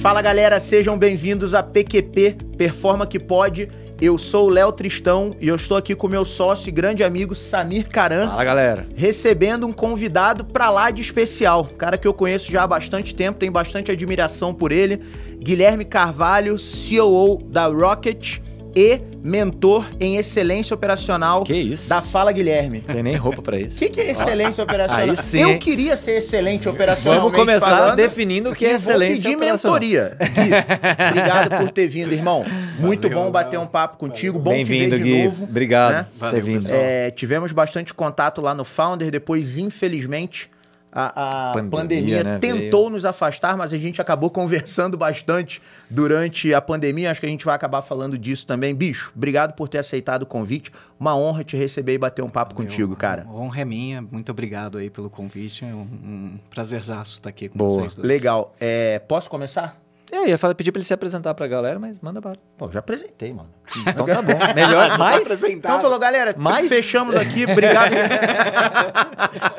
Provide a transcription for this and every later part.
Fala galera, sejam bem-vindos a PQP Performa que Pode. Eu sou o Léo Tristão e eu estou aqui com meu sócio e grande amigo Samir Caran. Fala galera. Recebendo um convidado pra lá de especial, cara que eu conheço já há bastante tempo, tenho bastante admiração por ele, Guilherme Carvalho, CEO da Rocket e mentor em excelência operacional que isso? da Fala Guilherme. Não tem nem roupa para isso. O que, que, é excelência operacional? Aí sim. Eu queria ser excelente operacional. Vamos começar falando, definindo o que é excelência vou pedir mentoria. Gui, obrigado por ter vindo, irmão. Muito Valeu, bom bater um papo contigo. Bom Bem-vindo, Gui. Novo, né? obrigado né? ter vindo. É, tivemos bastante contato lá no Founder, depois, infelizmente a, a pandemia, pandemia né? tentou Veio. nos afastar, mas a gente acabou conversando bastante durante a pandemia. Acho que a gente vai acabar falando disso também. Bicho, obrigado por ter aceitado o convite. Uma honra te receber e bater um papo contigo, cara. Honra é minha. Muito obrigado aí pelo convite. É um, um prazerzaço estar aqui com Boa. vocês dois. Legal. É, posso começar? É, eu ia falar, pedir pra ele se apresentar pra galera, mas manda bala. Pô, já apresentei, mano. Então tá bom. Melhor então mais. então falou, galera, mais? fechamos aqui. Obrigado.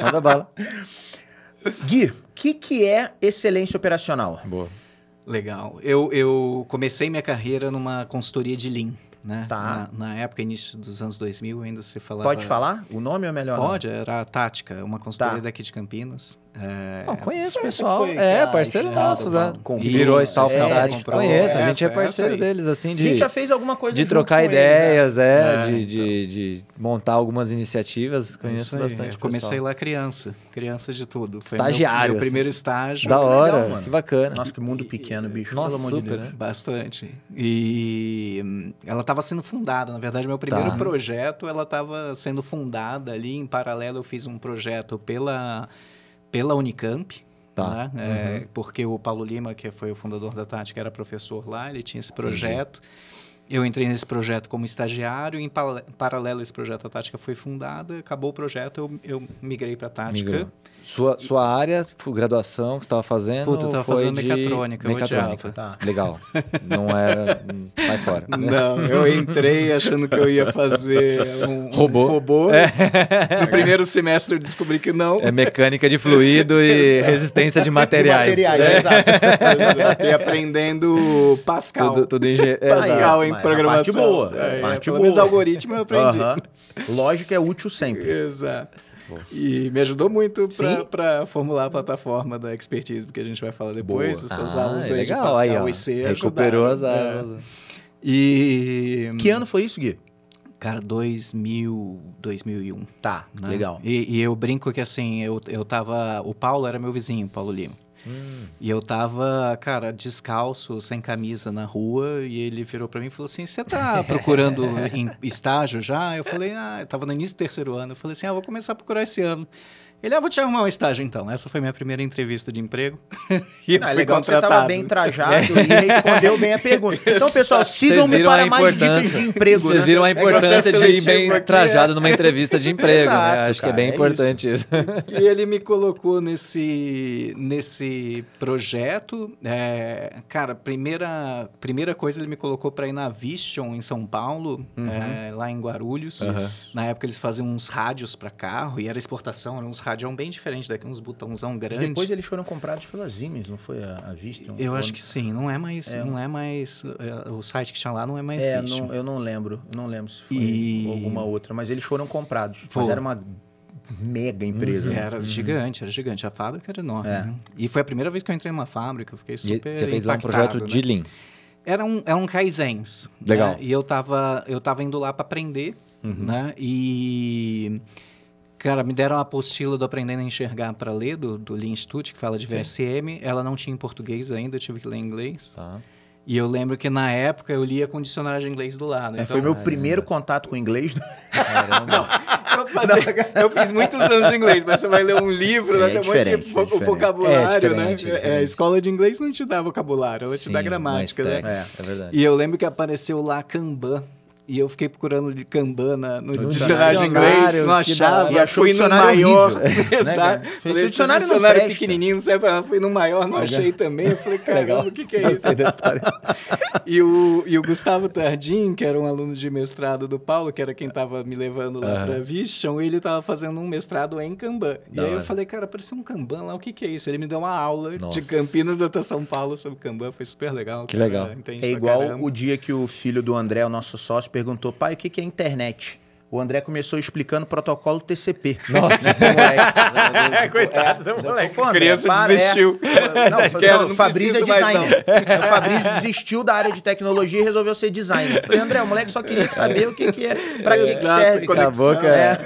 manda bala. Gui, o que, que é excelência operacional? Boa. Legal. Eu, eu comecei minha carreira numa consultoria de Lean. Né? Tá. Na, na, época, início dos anos 2000, ainda se falava... Pode falar o nome é ou melhor? Pode, não? era a Tática, uma consultoria tá. daqui de Campinas. É... conheço o pessoal. Foi, é, parceiro nosso, né? Virou Stalk é, Conheço, a é, gente é, é parceiro deles, assim. De, a gente já fez alguma coisa De trocar né? ideias, eles, é, é de, então. de, de, montar algumas iniciativas. É conheço aí, bastante. comecei lá criança, criança de tudo. Foi Estagiário. Meu, meu assim. primeiro estágio. Da hora, legal, mano. que bacana. Nossa, que mundo pequeno, bicho. Nossa, super, de né? Bastante. E ela estava sendo fundada, na verdade, meu tá. primeiro tá. projeto, ela estava sendo fundada ali. Em paralelo, eu fiz um projeto pela pela Unicamp. Tá. Né? É, uhum. É, porque o Paulo Lima, que foi o fundador da Tática, era professor lá, ele tinha esse projeto. Entendi eu entrei nesse projeto como estagiário, em paralelo a esse projeto a Tática foi fundada, acabou o projeto, eu, eu migrei para a Tática. Migrou. Sua, sua área, graduação que você estava fazendo? Puta, eu estava fazendo mecatrônica. Mecatrônica, tá. Legal. Não era. Sai fora. Não, eu entrei achando que eu ia fazer um robô. Um robô. É. No primeiro semestre eu descobri que não. É mecânica de fluido e resistência de materiais. De materiais, é. exato. E aprendendo Pascal. Tudo, tudo é, Pascal, hein? É, programação. É a parte boa. É, parte pelo boa. menos algoritmo eu aprendi. Uhum. Lógica é útil sempre. Exato. E me ajudou muito para formular a plataforma da expertise, porque a gente vai falar depois. ah, é aí legal. de Pascal aí, e C é Recuperou ajudaram, as né? aulas. E... Que ano foi isso, Gui? Cara, 2000, 2001. Tá, né? legal. E, e eu brinco que assim, eu, eu tava... O Paulo era meu vizinho, Paulo Lima. Hum. E eu tava, cara, descalço, sem camisa na rua, e ele virou para mim e falou assim: Você tá procurando estágio já? Eu falei: Ah, eu tava no início do terceiro ano. Eu falei assim: Ah, vou começar a procurar esse ano. Ele, ah, vou te arrumar um estágio então. Essa foi minha primeira entrevista de emprego. e eu ah, fui legal contratado. você estava bem trajado é. e respondeu bem a pergunta. Então, pessoal, sigam-me para mais dicas de emprego. Vocês né? viram né? a importância é de ir bem porque... trajado numa entrevista de emprego, né? Exato, né? Acho cara, que é bem é importante isso. isso. e ele me colocou nesse, nesse projeto. É, cara, primeira, primeira coisa, ele me colocou para ir na Vision em São Paulo, uhum. É, lá em Guarulhos. Uhum. Na época eles faziam uns rádios para carro e era exportação, eram uns rádios é um bem diferente daqui, uns botãozão grandes. E depois eles foram comprados pela Siemens, não foi a, a Eu acho que sim, não é mais, é, não é mais é, o site que tinha lá não é mais é, não, eu não lembro, não lembro se foi e... alguma outra, mas eles foram comprados. Foi. Mas era uma mega empresa. Uhum. era né? gigante, era gigante. A fábrica era enorme. É. Né? E foi a primeira vez que eu entrei numa fábrica, eu fiquei super. E você fez lá um projeto né? de Lean. Era um, era um Kaizens. Né? Legal. E eu tava, eu tava indo lá para aprender, uhum. né? E. Cara, me deram a apostila do Aprendendo a Enxergar para ler, do, do Lean Institute, que fala de VSM. Sim. Ela não tinha em português ainda, eu tive que ler em inglês. Tá. E eu lembro que na época eu lia com dicionário de inglês do lado. É, então... Foi meu Caramba. primeiro contato com inglês. Né? Não, eu, não. eu, fiz muitos anos de inglês, mas você vai ler um livro, Sim, vai é ter um monte de é vocabulário, é né? É, é, a escola de inglês não te dá vocabulário, ela Sim, te dá gramática, né? É, é verdade. E eu lembro que apareceu lá Kanban. E eu fiquei procurando de Kanban na, no, então, dicionário, de inglês, não achava. E achou fui dicionário no maior. Né, Exato. Né, falei, dicionário, dicionário pequenininho, não serve pra Fui no maior, não Legal. achei também. Eu falei, caramba, o que, que é isso? e, o, e o Gustavo Tardim, que era um aluno de mestrado do Paulo, que era quem estava me levando lá uhum. pra Vision, ele estava fazendo um mestrado em Kanban. Da e aí hora. eu falei, cara, apareceu um Kanban lá, o que, que é isso? Ele me deu uma aula Nossa. de Campinas até São Paulo sobre Kanban, foi super legal. Que cara, legal. É igual o dia que o filho do André, o nosso sócio, perguntou, pai, o que, é internet? O André começou explicando o protocolo TCP. Nossa, né, Coitado do é, moleque. A criança é, desistiu. É, não, Quero, não, Fabrício é designer. O Fabrício desistiu da área de tecnologia e resolveu ser designer. Falei, André, o moleque só queria saber o que, que é, pra que, que serve. Acabou, boca, é.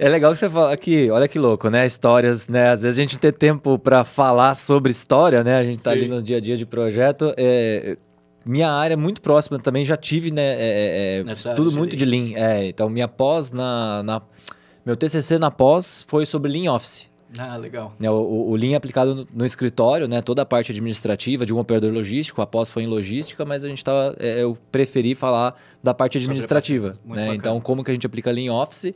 é. é legal que você fala aqui, olha que louco, né? Histórias, né? Às vezes a gente tem tempo para falar sobre história, né? A gente tá Sim. ali no dia a dia de projeto. É minha área muito próxima também já tive, né? É, é, é tudo muito de Lean. É, então, minha pós na, na, Meu TCC na pós foi sobre Lean Office. Ah, legal. Né, o, o, o Lean aplicado no, no, escritório, né? Toda a parte administrativa de um operador logístico. A pós foi em logística, mas a gente tava... É, eu preferi falar da parte administrativa. Né? Então, como que a gente aplica Lean Office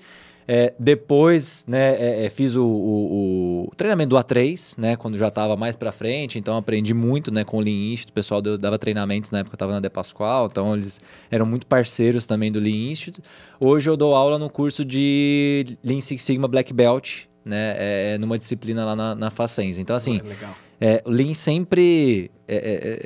é, depois, né, é, é, fiz o, o, o, treinamento do A3, né, quando já estava mais para frente, então aprendi muito, né, com o Lean Institute, o pessoal deu, dava treinamentos na época eu estava na De Pascoal, então eles eram muito parceiros também do Lean Institute. Hoje eu dou aula no curso de Lean Six Sigma Black Belt, né, é, é numa disciplina lá na, na Facens. Então, assim, é, o É, Lean sempre é, é,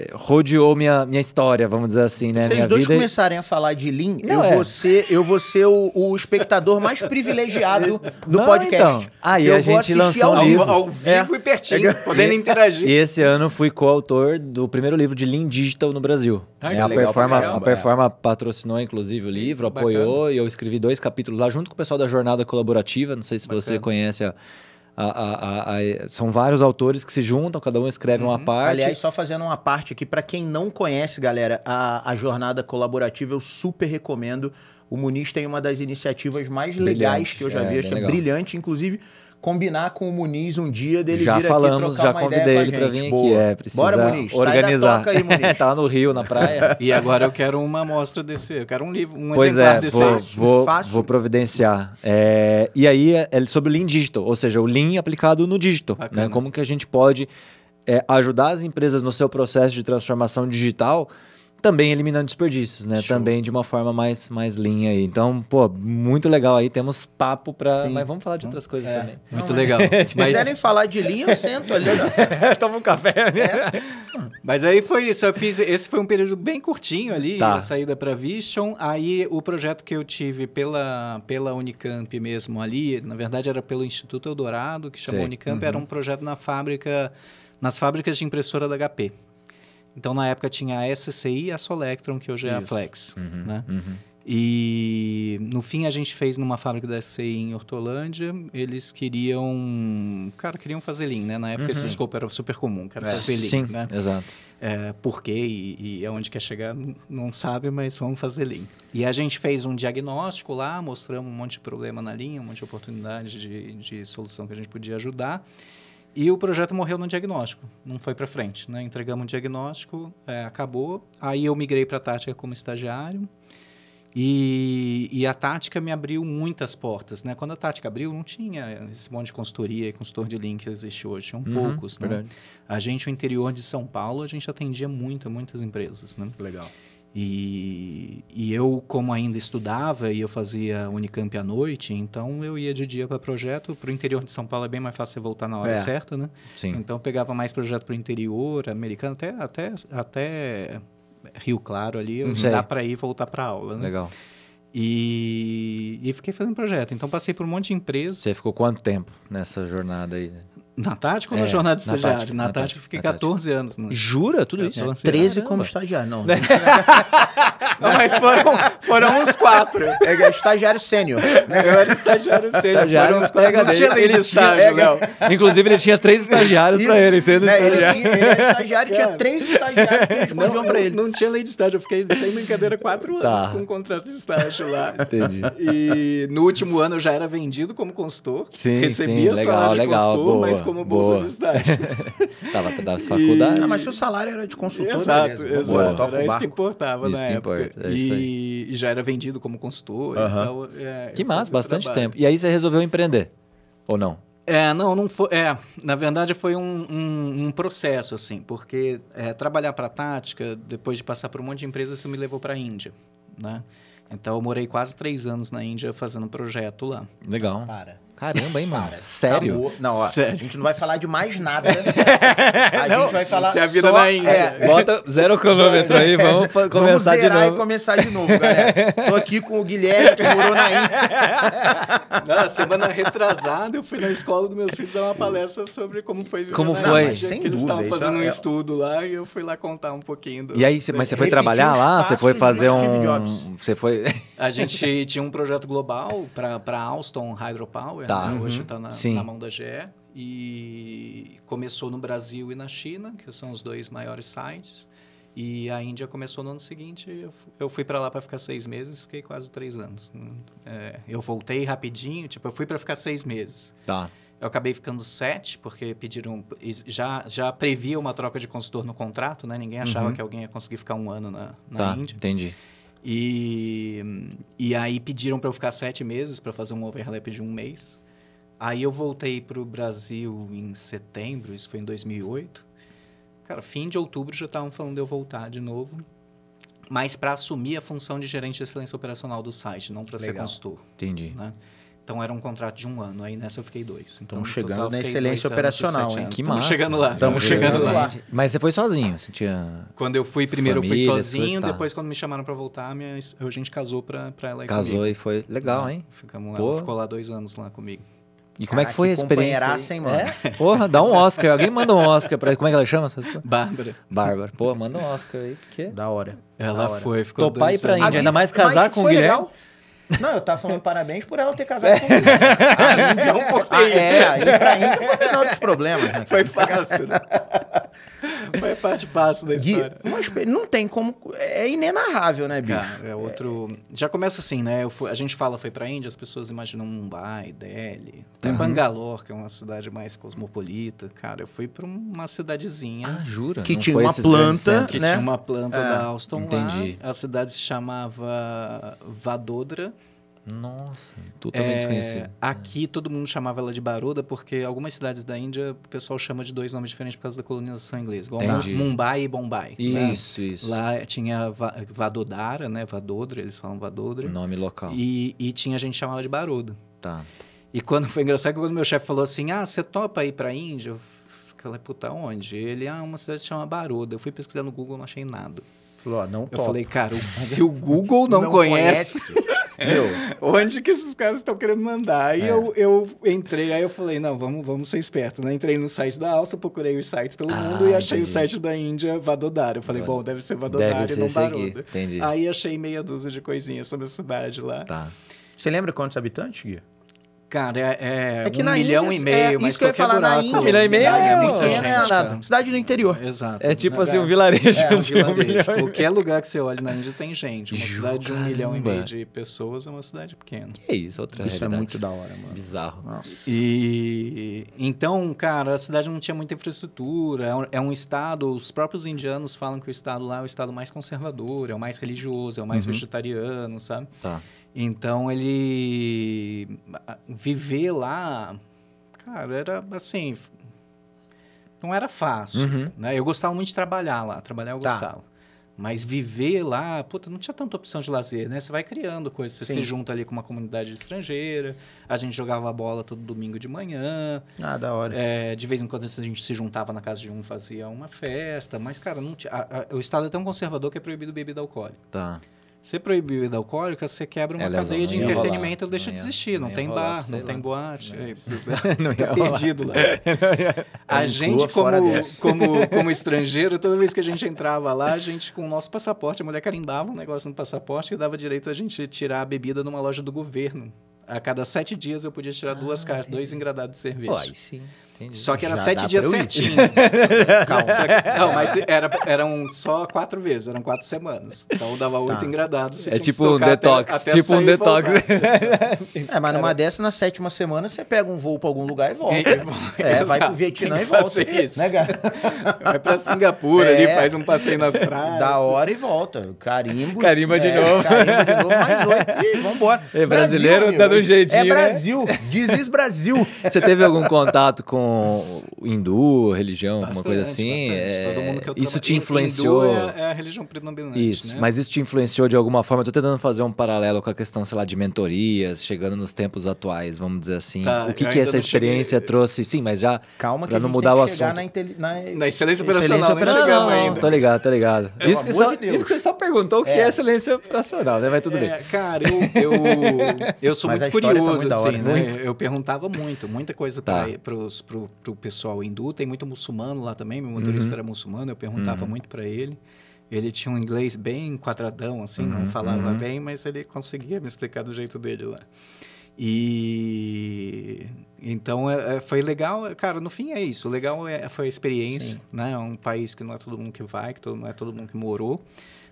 é, rodeou minha, minha história, vamos dizer assim, né? Se vocês dois vida... começarem a falar de Lean, não, eu, é. vou ser, eu vou ser o, o espectador mais privilegiado do não, podcast. Então. Aí a gente lançou um livro. Ao, vivo é. e pertinho, é podendo interagir. E esse ano fui coautor do primeiro livro de Lean Digital no Brasil. Ai, ah, né, a, Performa, a Performa patrocinou, inclusive, o livro, apoiou, Bacana. e eu escrevi dois capítulos lá junto com o pessoal da Jornada Colaborativa. Não sei se Bacana. você conhece a a, a, a, são vários autores que se juntam, cada um escreve uhum. uma parte. Aliás, só fazendo uma parte aqui, para quem não conhece, galera, a, jornada colaborativa, eu super recomendo. O Muniz tem uma das iniciativas mais brilhante. legais que eu já é, vi, acho que é legal. brilhante, inclusive combinar com o Muniz um dia dele já vir falamos, aqui trocar já uma convidei ideia ele para vir aqui, é, precisa Bora, Muniz, organizar. Sai aí, Muniz. tá no Rio, na praia. e agora eu quero uma amostra desse, eu quero um livro, um pois é, exemplar é, desse. Vou, vou, Fácil. vou providenciar. É, e aí é, é sobre o Lean Digital, ou seja, o Lean aplicado no digital, né? Como que a gente pode é, ajudar as empresas no seu processo de transformação digital também eliminando desperdícios, né? Show. Também de uma forma mais, mais linha aí. Então, pô, muito legal aí. Temos papo pra. Sim. Mas vamos falar de outras é. coisas é. também. Muito né? legal. Se mas... quiserem falar de linha, eu sento ali. Toma um café. Né? É. Mas aí foi isso. Eu fiz. Esse foi um período bem curtinho ali, tá. a saída pra Vision. Aí o projeto que eu tive pela, pela Unicamp mesmo ali, na verdade era pelo Instituto Eldorado, que chamou Unicamp, uhum. era um projeto na fábrica, nas fábricas de impressora da HP. Então, na época, tinha a SCI e a Solectron, que hoje Isso. é a Flex. Uhum, né? Uhum. E, no fim, a gente fez numa fábrica da SCI em Hortolândia. Eles queriam... Cara, queriam fazer lean, né? Na época, uhum. esse scope era super comum. Cara, é, fazer lean, sim, né? exato. É, por quê e, e aonde quer chegar, não sabe, mas vamos fazer lean. E a gente fez um diagnóstico lá, mostramos um monte de problema na linha, um monte de oportunidade de, de solução que a gente podia ajudar. E o projeto morreu no diagnóstico, não foi para frente. Né? Entregamos o diagnóstico, é, acabou. Aí eu migrei para a Tática como estagiário. E, e, a Tática me abriu muitas portas. Né? Quando a Tática abriu, não tinha esse monte de consultoria e consultor de link que existe hoje. São uhum, poucos. Né? A gente, o interior de São Paulo, a gente atendia muito, muitas empresas. Né? Legal. E, e, eu, como ainda estudava e eu fazia Unicamp à noite, então eu ia de dia para projeto. Para o interior de São Paulo é bem mais fácil você voltar na hora é. certa, né? Sim. Então eu pegava mais projeto para o interior, americano, até, até, até Rio Claro ali, onde uhum. dá para ir e voltar para aula. Né? Legal. E, e, fiquei fazendo projeto. Então passei por um monte de empresas. Você ficou quanto tempo nessa jornada aí? Na Tática ou é, no Jornal de Estagiário? Tática, na, na Tática, eu fiquei 14 anos. Né? Jura tudo isso? É, 13 anos. como estagiário, não. não. Né? Não, mas foram, foram uns quatro. É, é estagiário sênior. Né? Eu era estagiário sênior. Estagiário foram uns quatro. Não tinha nem estágio, não. É Inclusive, ele tinha três estagiários para ele. Sendo né, estagiário. Ele, tinha, ele era estagiário e tinha três estagiários que respondiam para ele. Não tinha lei de estágio. Eu fiquei sem brincadeira quatro tá. anos com um contrato de estágio lá. Entendi. E no último ano eu já era vendido como consultor. Sim, Recebia sim, legal, legal, consultor, boa, mas como bolsa boa. de estágio. Tava da faculdade. E... Ah, mas seu salário era de consultor. Exato, né? exato. Boa, era isso que importava isso na que época. Exato, é e, já era vendido como consultor. então, é, que massa, bastante trabalho. tempo. E aí você resolveu empreender, ou não? É, não, não foi. É, na verdade foi um, um, um processo, assim, porque é, trabalhar para a Tática, depois de passar por um monte de empresas, isso me levou para a Índia, né? Então eu morei quase três anos na Índia fazendo um projeto lá. Legal. Para. Caramba, hein, mano? Cara, Sério? Acabou. Não, ó, Sério? a gente não vai falar de mais nada. a não, gente vai falar. Se a vida só... na Índia. É. Bota zero quilômetro aí, vamos começar vamos de novo. e começar de novo, galera. Tô aqui com o Guilherme, que morou na Índia. na semana retrasada, eu fui na escola dos meus filhos dar uma palestra sobre como foi viver Como na foi? Sem dúvida. Eles estavam fazendo é... um é estudo lá e eu fui lá contar um pouquinho. Do... E aí, mas você foi é, trabalhar é lá? Você foi fazer um. Você foi. A gente tinha um projeto global para Alstom Hydropower Tá. Né? Uhum. Hoje está na, na, mão da GE. E começou no Brasil e na China, que são os dois maiores sites. E a Índia começou no ano seguinte. Eu fui para lá para ficar seis meses, fiquei quase três anos. É, eu voltei rapidinho, tipo, eu fui para ficar seis meses. Tá. Eu acabei ficando sete, porque pediram. Já, já previa uma troca de consultor no contrato, né? Ninguém achava uhum. que alguém ia conseguir ficar um ano na, na tá, Índia. Entendi. E, e aí pediram para eu ficar sete meses para fazer um overlap de um mês. Aí eu voltei para o Brasil em setembro, isso foi em 2008. Cara, fim de outubro já estavam falando de eu voltar de novo, mas para assumir a função de gerente de excelência operacional do site, não para ser consultor. Entendi. Né? Então era um contrato de um ano, aí nessa eu fiquei dois. Então, Estamos chegando total, na excelência operacional, hein? Que Estamos chegando lá. Estamos chegando, lá. Mas você foi sozinho? Você tinha quando eu fui primeiro, família, eu fui sozinho. Tá. Depois, tá. quando me chamaram para voltar, minha, a gente casou para ela ir Casou comigo. e foi legal, é, hein? Ficamos Pô. lá, ficou lá dois anos lá comigo. E como Caraca, é que foi que a experiência? Sem é? mano? É? Porra, dá um Oscar. Alguém manda um Oscar pra Como é que ela chama? Bárbara. Bárbara. Pô, manda um Oscar aí, porque. Da hora. Ela da hora. foi, ficou. Topar ir pra Índia, ainda mais casar com o Guilherme. Legal. Não, eu tava falando parabéns por ela ter casado comigo. a Índia, eu postei. Ah, ah é, aí pra Índia é. foi o menor dos problemas. Né? Foi fácil. Né? Foi parte fácil da história. Gui, mas não tem como... É inenarrável, né, bicho? Cara, é outro... É... Já começa assim, né? Fui... A gente fala foi pra Índia, as pessoas imaginam Mumbai, Delhi, até uhum. Bangalore, que é uma cidade mais cosmopolita. Cara, eu fui pra uma cidadezinha... Ah, jura? Que tinha uma planta, né? Que é. tinha uma planta da Alstom Entendi. Lá. A cidade se chamava Vadodra. Nossa, totalmente é, desconhecido. Aqui todo mundo chamava ela de Baroda porque algumas cidades da Índia o pessoal chama de dois nomes diferentes por causa da colonização inglesa, igual Entendi. Mumbai e Bombay. Né? Isso, né? isso. Lá tinha Vadodara, né? Vadodra, eles falam Vadodra. Nome local. E, e tinha gente que chamava de Baroda. Tá. E quando foi engraçado quando meu chefe falou assim: "Ah, você topa ir para Índia?" Eu falei: "Puta, onde?" Ele: "Ah, uma cidade que chama Baroda". Eu fui pesquisar no Google, não achei nada. Falou, ah, não Eu falei, cara, se o Google não, não conhece, conhece meu, onde que esses caras estão querendo mandar? Aí é. eu, eu entrei, aí eu falei, não, vamos, vamos ser espertos, né? Entrei no site da Alça, procurei os sites pelo ah, mundo e achei entendi. o site da Índia Vadodara. Eu falei, bom, deve ser Vadodara deve ser e não Baruda. Entendi. Aí achei meia dúzia de coisinhas sobre a cidade lá. Tá. Você lembra quantos habitantes, Gui? Cara, é, é, é que um na milhão Índia, e meio, é, mas isso é eu falar, buraco, na Índia, um milhão e meio é, né? é é nada. Cidade do interior. Exato. É tipo assim, é um vilarejo é, um de vilarejo. um milhão Qualquer lugar que você olhe na Índia tem gente. Uma Jura, cidade de um caramba. milhão e meio de pessoas é uma cidade pequena. Que isso, outra Isso é realidade. é muito da hora, mano. Bizarro. Nossa. E... Então, cara, a cidade não tinha muita infraestrutura, é um, estado... Os próprios indianos falam que o estado lá é o estado mais conservador, é o mais religioso, é o mais uhum. vegetariano, sabe? Tá. Então ele viver lá, cara, era assim, não era fácil. Uhum. Né? Eu gostava muito de trabalhar lá, trabalhar eu tá. gostava. Mas viver lá, puta, não tinha tanta opção de lazer, né? Você vai criando coisas, você Sim. se junta ali com uma comunidade estrangeira, a gente jogava bola todo domingo de manhã. Ah, da hora. É, de vez em quando assim, a gente se juntava na casa de um, fazia uma festa, mas, cara, não tinha, a, a, o Estado é tão conservador que é proibido bebida alcoólica. Tá. Você proibir bebida alcoólica, você quebra uma Ela cadeia de entretenimento, rolar, deixa de existir. Não, não tem rolar, bar, não tem lá. boate. Não, é tá perdido lá. A gente, como, como, como estrangeiro, toda vez que a gente entrava lá, a gente, com o nosso passaporte, a mulher carimbava um negócio no passaporte que dava direito a gente tirar a bebida numa loja do governo. A cada sete dias eu podia tirar ah, duas cartas, entendi. dois engradados de cerveja. Pô, aí sim. Entendi. Só que era Já sete dias certinho. Calma. Que, não, mas era, eram só quatro vezes, eram quatro semanas. Então dava tá. oito engradados. é tipo um detox. Até, até tipo um detox. é, mas numa dessa, na sétima semana, você pega um voo pra algum lugar e volta. é, é vai pro Vietnã e volta. Né, isso. Né, vai pra Singapura é, ali, faz um passeio nas praias. Da hora e volta. Carimbo. Carimba de é, novo. Carimba de novo, mais oito. E vambora. É, brasileiro Brasil, dando um jeitinho. É né? Brasil. Né? Dizes Brasil. Você teve algum contato com hindu, religião, bastante, alguma coisa assim? É... isso te influenciou. Hindu é, é a religião predominante. Isso, né? mas isso te influenciou de alguma forma? Tô tentando fazer um paralelo com a questão, sei lá, de mentorias, chegando nos tempos atuais, vamos dizer assim. Tá, o que, que essa experiência cheguei... trouxe? Sim, mas já. Calma, que pra não mudar o assunto. Na, na... na excelência operacional, excelência operacional. Né? Não, não, ainda. Tô ligado, tô ligado. É, isso, que só, de isso, que você só perguntou o que é, é. excelência operacional, né? Mas tudo é, bem. Cara, eu, eu, eu sou mas muito Tá curioso, tá assim, hora, né? Eu perguntava muito, muita coisa tá. para o pessoal hindu. Tem muito muçulmano lá também, meu motorista uhum. era muçulmano, eu perguntava uhum. muito para ele. Ele tinha um inglês bem quadradão, assim, uhum. não falava uhum. bem, mas ele conseguia me explicar do jeito dele lá. E então é, é, foi legal, cara. No fim é isso. O legal é, foi a experiência, Sim. né? É um país que não é todo mundo que vai, que não é todo mundo que morou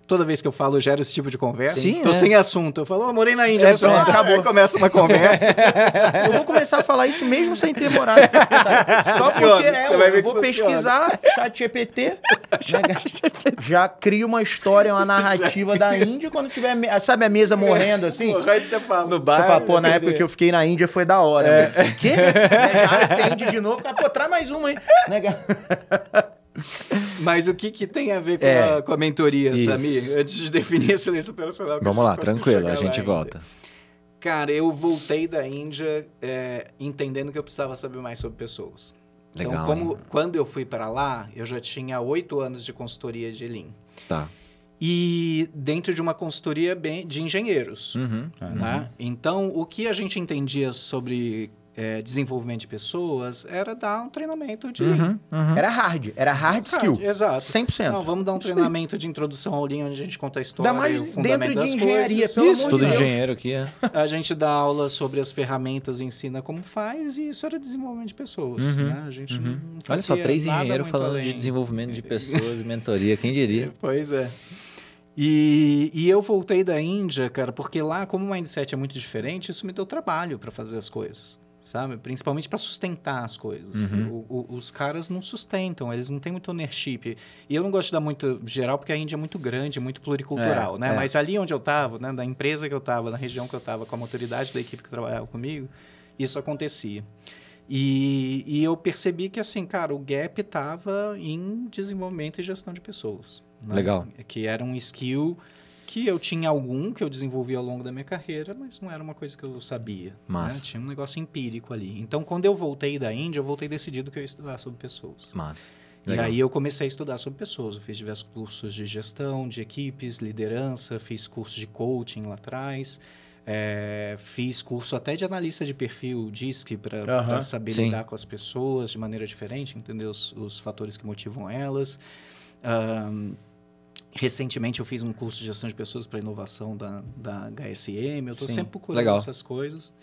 toda vez que eu falo, gera esse tipo de conversa. Sim, Tô é. sem assunto. Eu falo, oh, morei na Índia. É, pessoa, pronto, é. acabou. começa uma conversa. eu vou começar a falar isso mesmo sem ter morado. Só funciona, porque é, eu, eu vou pesquisar chat GPT, né? já cria uma história, uma narrativa da Índia. Quando tiver, sabe, a mesa morrendo assim? Pô, aí você fala. No bar, você fala, pô, na época que eu fiquei na Índia foi da hora. É. Né? Quê? Né? já acende de novo. Pô, traz mais uma, hein? Né, mas o que, que tem a ver com, é, a, com a mentoria, isso. Samir? Antes de definir a silêncio operacional. Vamos lá, tranquilo, a gente volta. Cara, eu voltei da Índia é, entendendo que eu precisava saber mais sobre pessoas. Então, Legal. Então, como, quando eu fui para lá, eu já tinha oito anos de consultoria de Lean. Tá. E dentro de uma consultoria bem, de engenheiros. Uhum, tá? uhum. Então, o que a gente entendia sobre é, desenvolvimento de pessoas, era dar um treinamento de. Uhum, uhum. Era hard, era hard skill. Hard, exato. 100%. Não, vamos dar um treinamento de introdução ao Lean, onde a gente conta a história mais e o fundamento das de engenharia, coisas. Pelo isso, amor tudo engenheiro aqui, é. A gente dá aula sobre as ferramentas, ensina como faz, e isso era desenvolvimento de pessoas. Uhum, né? A gente uhum. não Olha só, três engenheiros falando além. de desenvolvimento de pessoas e mentoria, quem diria? Pois é. E, e, eu voltei da Índia, cara, porque lá, como o mindset é muito diferente, isso me deu trabalho para fazer as coisas sabe? Principalmente para sustentar as coisas. Uhum. O, o, os caras não sustentam, eles não têm muito ownership. E eu não gosto de dar muito geral, porque a Índia é muito grande, muito pluricultural, é, né? É. Mas ali onde eu estava, né, da empresa que eu estava, na região que eu estava, com a autoridade da equipe que trabalhava comigo, isso acontecia. E, e eu percebi que, assim, cara, o gap estava em desenvolvimento e gestão de pessoas. Né? Legal. Que era um skill que eu tinha algum que eu desenvolvi ao longo da minha carreira, mas não era uma coisa que eu sabia. Né? Mas né? tinha um negócio empírico ali. Então, quando eu voltei da Índia, eu voltei decidido que eu ia estudar sobre pessoas. Mas e Legal. aí eu comecei a estudar sobre pessoas. Eu fiz diversos cursos de gestão, de equipes, liderança, fiz curso de coaching lá atrás. É, fiz curso até de analista de perfil DISC para uhum, saber sim. lidar com as pessoas de maneira diferente, entender os, os fatores que motivam elas. Um, Recentemente eu fiz um curso de gestão de pessoas para inovação da, da HSM, eu estou sempre procurando Legal. essas coisas.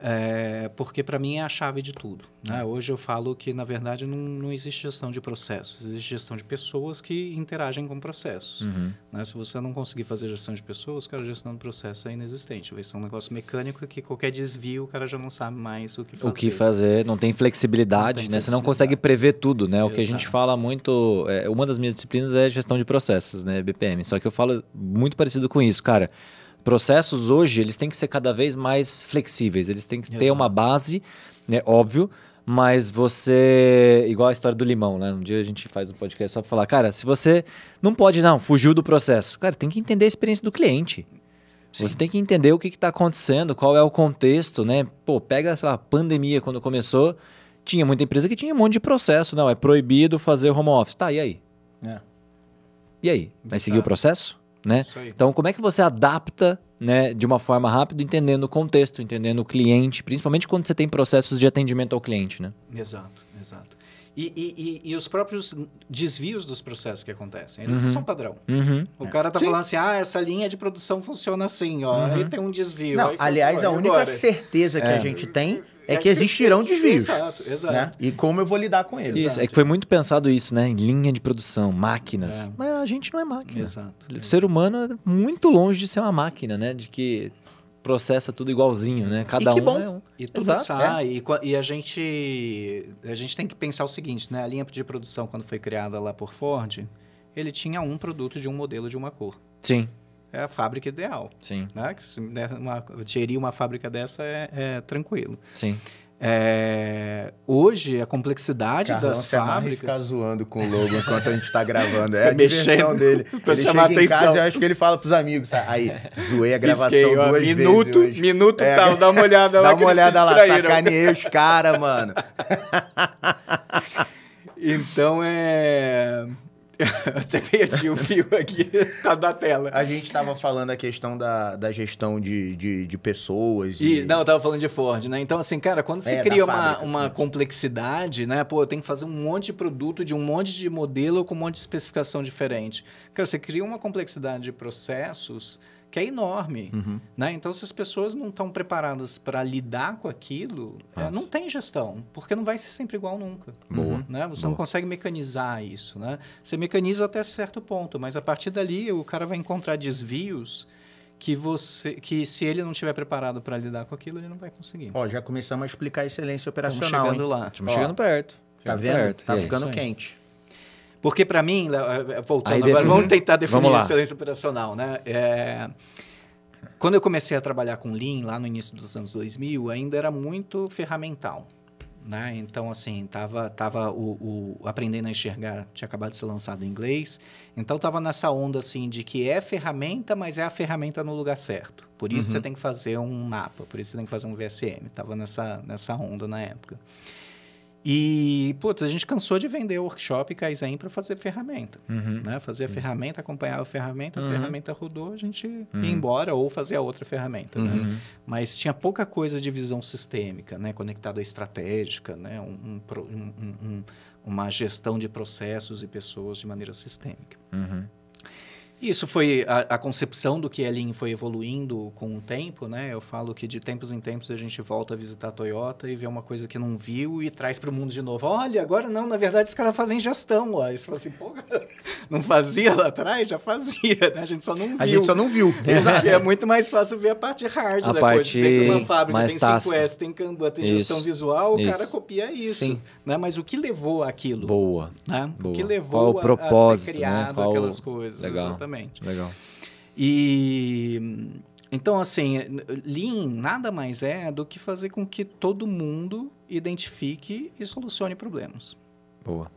É, porque para mim é a chave de tudo. Né? É. Hoje eu falo que, na verdade, não, não, existe gestão de processos, existe gestão de pessoas que interagem com processos. Uhum. Né? Se você não conseguir fazer gestão de pessoas, cara, gestão de processo é inexistente. Vai ser um negócio mecânico que qualquer desvio o cara já não sabe mais o que fazer. O que fazer, não tem flexibilidade, não tem né? Você não consegue prever tudo, né? Exato. O que a gente fala muito, é, uma das minhas disciplinas é gestão de processos, né? BPM. Só que eu falo muito parecido com isso, cara processos hoje eles têm que ser cada vez mais flexíveis, eles têm que Exato. ter uma base, né, óbvio, mas você. Igual a história do limão, né? Um dia a gente faz um podcast só pra falar, cara, se você não pode, não, fugiu do processo. Cara, tem que entender a experiência do cliente. Sim. Você tem que entender o que está acontecendo, qual é o contexto, né? Pô, pega, sei lá, a pandemia quando começou, tinha muita empresa que tinha um monte de processo. Não, é proibido fazer home office. Tá, e aí? É. E aí? Vai tá. seguir o processo? né? Então, como é que você adapta né, de uma forma rápida, entendendo o contexto, entendendo o cliente, principalmente quando você tem processos de atendimento ao cliente, né? Exato, exato. E, e, e, e os próprios desvios dos processos que acontecem, eles uhum. não são padrão. Uhum. O cara tá Sim. falando assim, ah, essa linha de produção funciona assim, ó, uhum. aí tem um desvio. Não, aí, aliás, a única agora. certeza que é. a gente tem é que existirão desvios. Né? Exato, exato. Né? E como eu vou lidar com eles. Isso, é que foi muito pensado isso, né? Em linha de produção, máquinas. É. Mas a gente não é máquina. Exato. O ser humano é muito longe de ser uma máquina, né? De que processa tudo igualzinho, né? Cada um bom. é um. E tudo Exato, sai. É. E, e, a gente a gente tem que pensar o seguinte, né? A linha de produção quando foi criada lá por Ford, ele tinha um produto de um modelo de uma cor. Sim é a fábrica ideal. Sim. Né? né? Uma, gerir uma fábrica dessa é, é tranquilo. Sim. É, hoje, a complexidade Carlão, das fábricas. ficar zoando com o logo enquanto a gente está gravando. É a diversão dele. Pra ele chamar chega atenção. Casa, eu acho que ele fala pros amigos. Aí, zoei a gravação Pisquei, duas ó, vezes minuto, vezes. Minuto é, tal, dá uma olhada lá. Dá uma olhada lá, sacaneei os caras, mano. então é. Até eu tinha um fio aqui tá da tela. A gente tava falando a questão da, da gestão de, de, de pessoas. E... e... Não, eu tava falando de Ford, né? Então, assim, cara, quando você é, cria uma, fábrica, uma complexidade, né? Pô, eu tenho que fazer um monte de produto de um monte de modelo com um monte de especificação diferente. Cara, você cria uma complexidade de processos que é enorme. Uhum. Né? Então, se as pessoas não estão preparadas para lidar com aquilo, é, não tem gestão, porque não vai ser sempre igual nunca. Boa. Né? Você Boa. não consegue mecanizar isso. Né? Você mecaniza até certo ponto, mas a partir dali o cara vai encontrar desvios que você que se ele não estiver preparado para lidar com aquilo, ele não vai conseguir. Ó, já começamos a explicar a excelência operacional. Estamos chegando hein? lá. Estamos chegando perto. Tá vendo? Perto. Tá é ficando quente. Porque para mim, eh, eh, voltando agora, vamos tentar definir vamos excelência operacional, né? É, quando eu comecei a trabalhar com Lean lá no início dos anos 2000, ainda era muito ferramental. Né? Então, assim, tava, tava o, o, aprendendo a enxergar, tinha acabado de ser lançado em inglês, então tava nessa onda, assim, de que é ferramenta, mas é a ferramenta no lugar certo. Por isso uhum. você tem que fazer um mapa, por isso você tem que fazer um VSM. Tava nessa, nessa onda na época. E, putz, a gente cansou de vender workshop Kaizen para fazer ferramenta. Uhum. Né? Fazia uhum. ferramenta, acompanhava a ferramenta, a uhum. ferramenta rodou, a gente ia uhum. embora ou fazia outra ferramenta. Né? Uhum. Mas tinha pouca coisa de visão sistêmica, né? conectada à estratégica, né? Um, um, um, uma gestão de processos e pessoas de maneira sistêmica. Uhum. Isso foi a, a, concepção do que é Lean foi evoluindo com o tempo, né? Eu falo que de tempos em tempos a gente volta a visitar a Toyota e vê uma coisa que não viu e traz para o mundo de novo. Olha, agora não, na verdade os caras fazem gestão, ó. Isso assim, pô, não fazia lá atrás, já fazia, né? A gente só não viu. A gente só não viu. Exato. É muito mais fácil ver a parte hard a da parte coisa. Sei que uma fábrica tem 5S, tem Kanban, tem isso. gestão visual, o isso. cara copia isso, Sim. né? Mas o que levou aquilo? Boa. Né? Boa. O que levou Qual o propósito, a ser né? criado né? Qual... aquelas coisas? Legal. Exatamente. Exatamente. Legal. E então, assim, Lean nada mais é do que fazer com que todo mundo identifique e solucione problemas. Boa.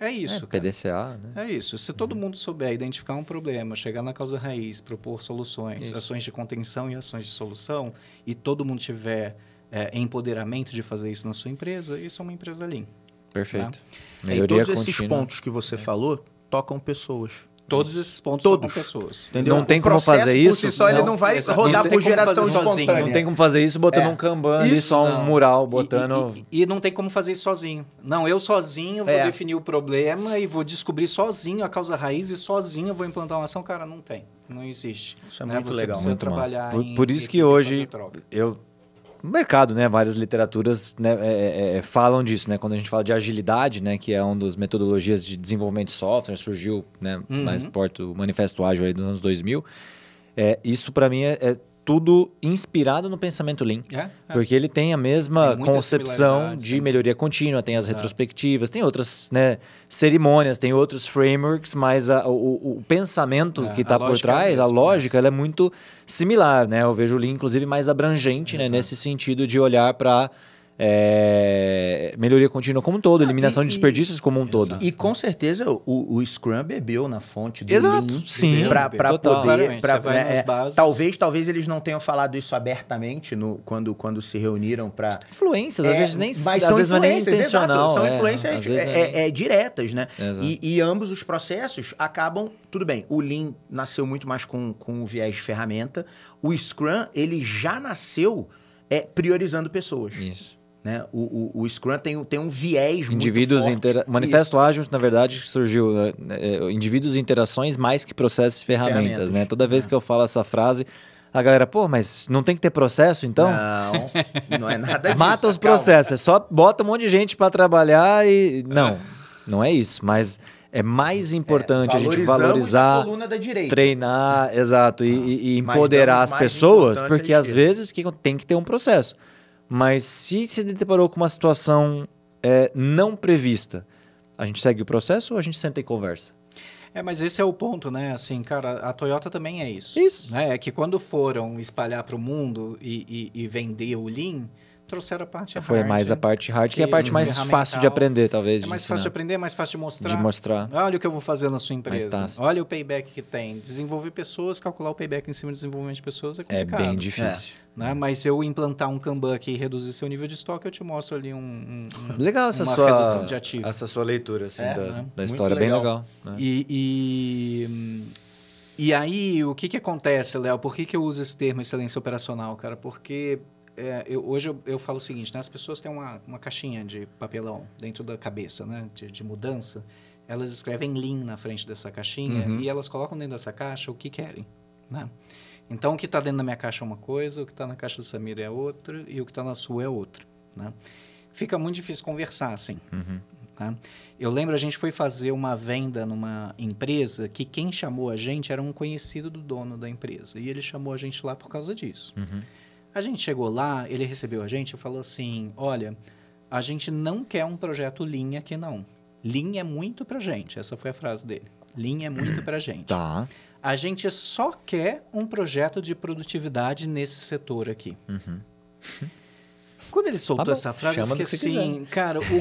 É, é isso. É, PDCA, né? É isso. Se todo uhum. mundo souber identificar um problema, chegar na causa raiz, propor soluções, isso. ações de contenção e ações de solução, e todo mundo tiver é, empoderamento de fazer isso na sua empresa, isso é uma empresa Lean. Perfeito. Tá? E todos esses pontos que você é. falou tocam pessoas. Todos esses pontos Todos. pessoas. Entendeu? Não tem como fazer isso. Por si só, não, ele não vai exatamente. rodar não por geração sozinho Não tem como fazer isso botando é. um Kanban ali, só um mural, botando. E, e, e, e, não tem como fazer isso sozinho. Não, eu sozinho vou é. definir o problema e vou descobrir sozinho a causa raiz e sozinho vou implantar uma ação. Cara, não tem. Não existe. Isso é né? muito legal, muito trabalhar massa. Por, por isso que hoje eu mercado, né? Várias literaturas né, é, é, é, falam disso, né? Quando a gente fala de agilidade, né? Que é uma das metodologias de desenvolvimento de software, surgiu né, uhum. mais perto do Manifesto Ágil aí dos anos 2000. É, isso para mim é, é tudo inspirado no pensamento Lean. É, é. Porque ele tem a mesma tem concepção de melhoria contínua, tem as Exato. retrospectivas, tem outras né, cerimônias, tem outros frameworks, mas a, o, o, pensamento é, que está por é trás, mesmo, a lógica, ela é muito similar. Né? Eu vejo o Lean, inclusive, mais abrangente né, nesse sentido de olhar para é, melhoria contínua como um todo, ah, eliminação e, de desperdícios como um todo. E com certeza o, o Scrum bebeu na fonte do Exato, Lean, sim, para poder, pra, né, é, talvez talvez eles não tenham falado isso abertamente no, quando, quando se reuniram para influências, é, às vezes nem mas às são vezes não é intencional, são é, influências é, é, é diretas, né? E, e, ambos os processos acabam tudo bem. O Lean nasceu muito mais com com o viés de ferramenta. O Scrum ele já nasceu é, priorizando pessoas. Isso. Né? O, o, o, Scrum tem, tem um viés indivíduos muito forte. Intera... Manifesto Isso. Ágil, na verdade, surgiu né? né é, indivíduos e interações mais que processos e ferramentas. Né? ferramentas. Né? Toda vez é. que eu falo essa frase, a galera, pô, mas não tem que ter processo então? Não, não é nada disso. Mata os calma. processos, é só bota um monte de gente para trabalhar e. Não, não é isso, mas é mais é, importante é, a gente valorizar, a treinar, exato, e, e ah, empoderar as pessoas, porque às vezes que tem que ter um processo. Mas se se deparou com uma situação é, não prevista, a gente segue o processo ou a gente senta e conversa? É, mas esse é o ponto, né? Assim, cara, a Toyota também é isso. Isso. Né? É que quando foram espalhar para o mundo e, e, e vender o Lean, trouxeram a parte Foi hard. Foi mais a parte hard, que, que é a parte mais fácil de aprender, talvez. É mais fácil de aprender, é mais fácil de mostrar. De mostrar. Olha o que eu vou fazer na sua empresa. Olha o payback que tem. Desenvolver pessoas, calcular o payback em cima do desenvolvimento de pessoas é, é complicado. É bem difícil. É. Né? Mas se eu implantar um Kanban aqui e reduzir seu nível de estoque, eu te mostro ali um, um legal essa uma sua, redução de ativo. Essa sua leitura assim, é, da, né? da história, legal. bem legal. Né? E, e, e, aí, o que, que acontece, Léo? Por que, que eu uso esse termo excelência operacional, cara? Porque é, eu, hoje eu, eu, falo o seguinte, né? As pessoas têm uma, uma caixinha de papelão dentro da cabeça, né? De, de mudança. Elas escrevem Lean na frente dessa caixinha uhum. e elas colocam dentro dessa caixa o que querem, né? Então, o que está dentro da minha caixa é uma coisa, o que está na caixa do Samir é outra e o que está na sua é outra, né? Fica muito difícil conversar assim, uhum. Tá. Eu lembro a gente foi fazer uma venda numa empresa que quem chamou a gente era um conhecido do dono da empresa. E ele chamou a gente lá por causa disso. Uhum. A gente chegou lá, ele recebeu a gente e falou assim: olha, a gente não quer um projeto linha aqui, não. Linha é muito pra gente. Essa foi a frase dele. Linha é muito pra gente. Tá. A gente só quer um projeto de produtividade nesse setor aqui. Uhum. Quando ele soltou tá essa frase, Chama eu fiquei assim, quiser. cara, o que,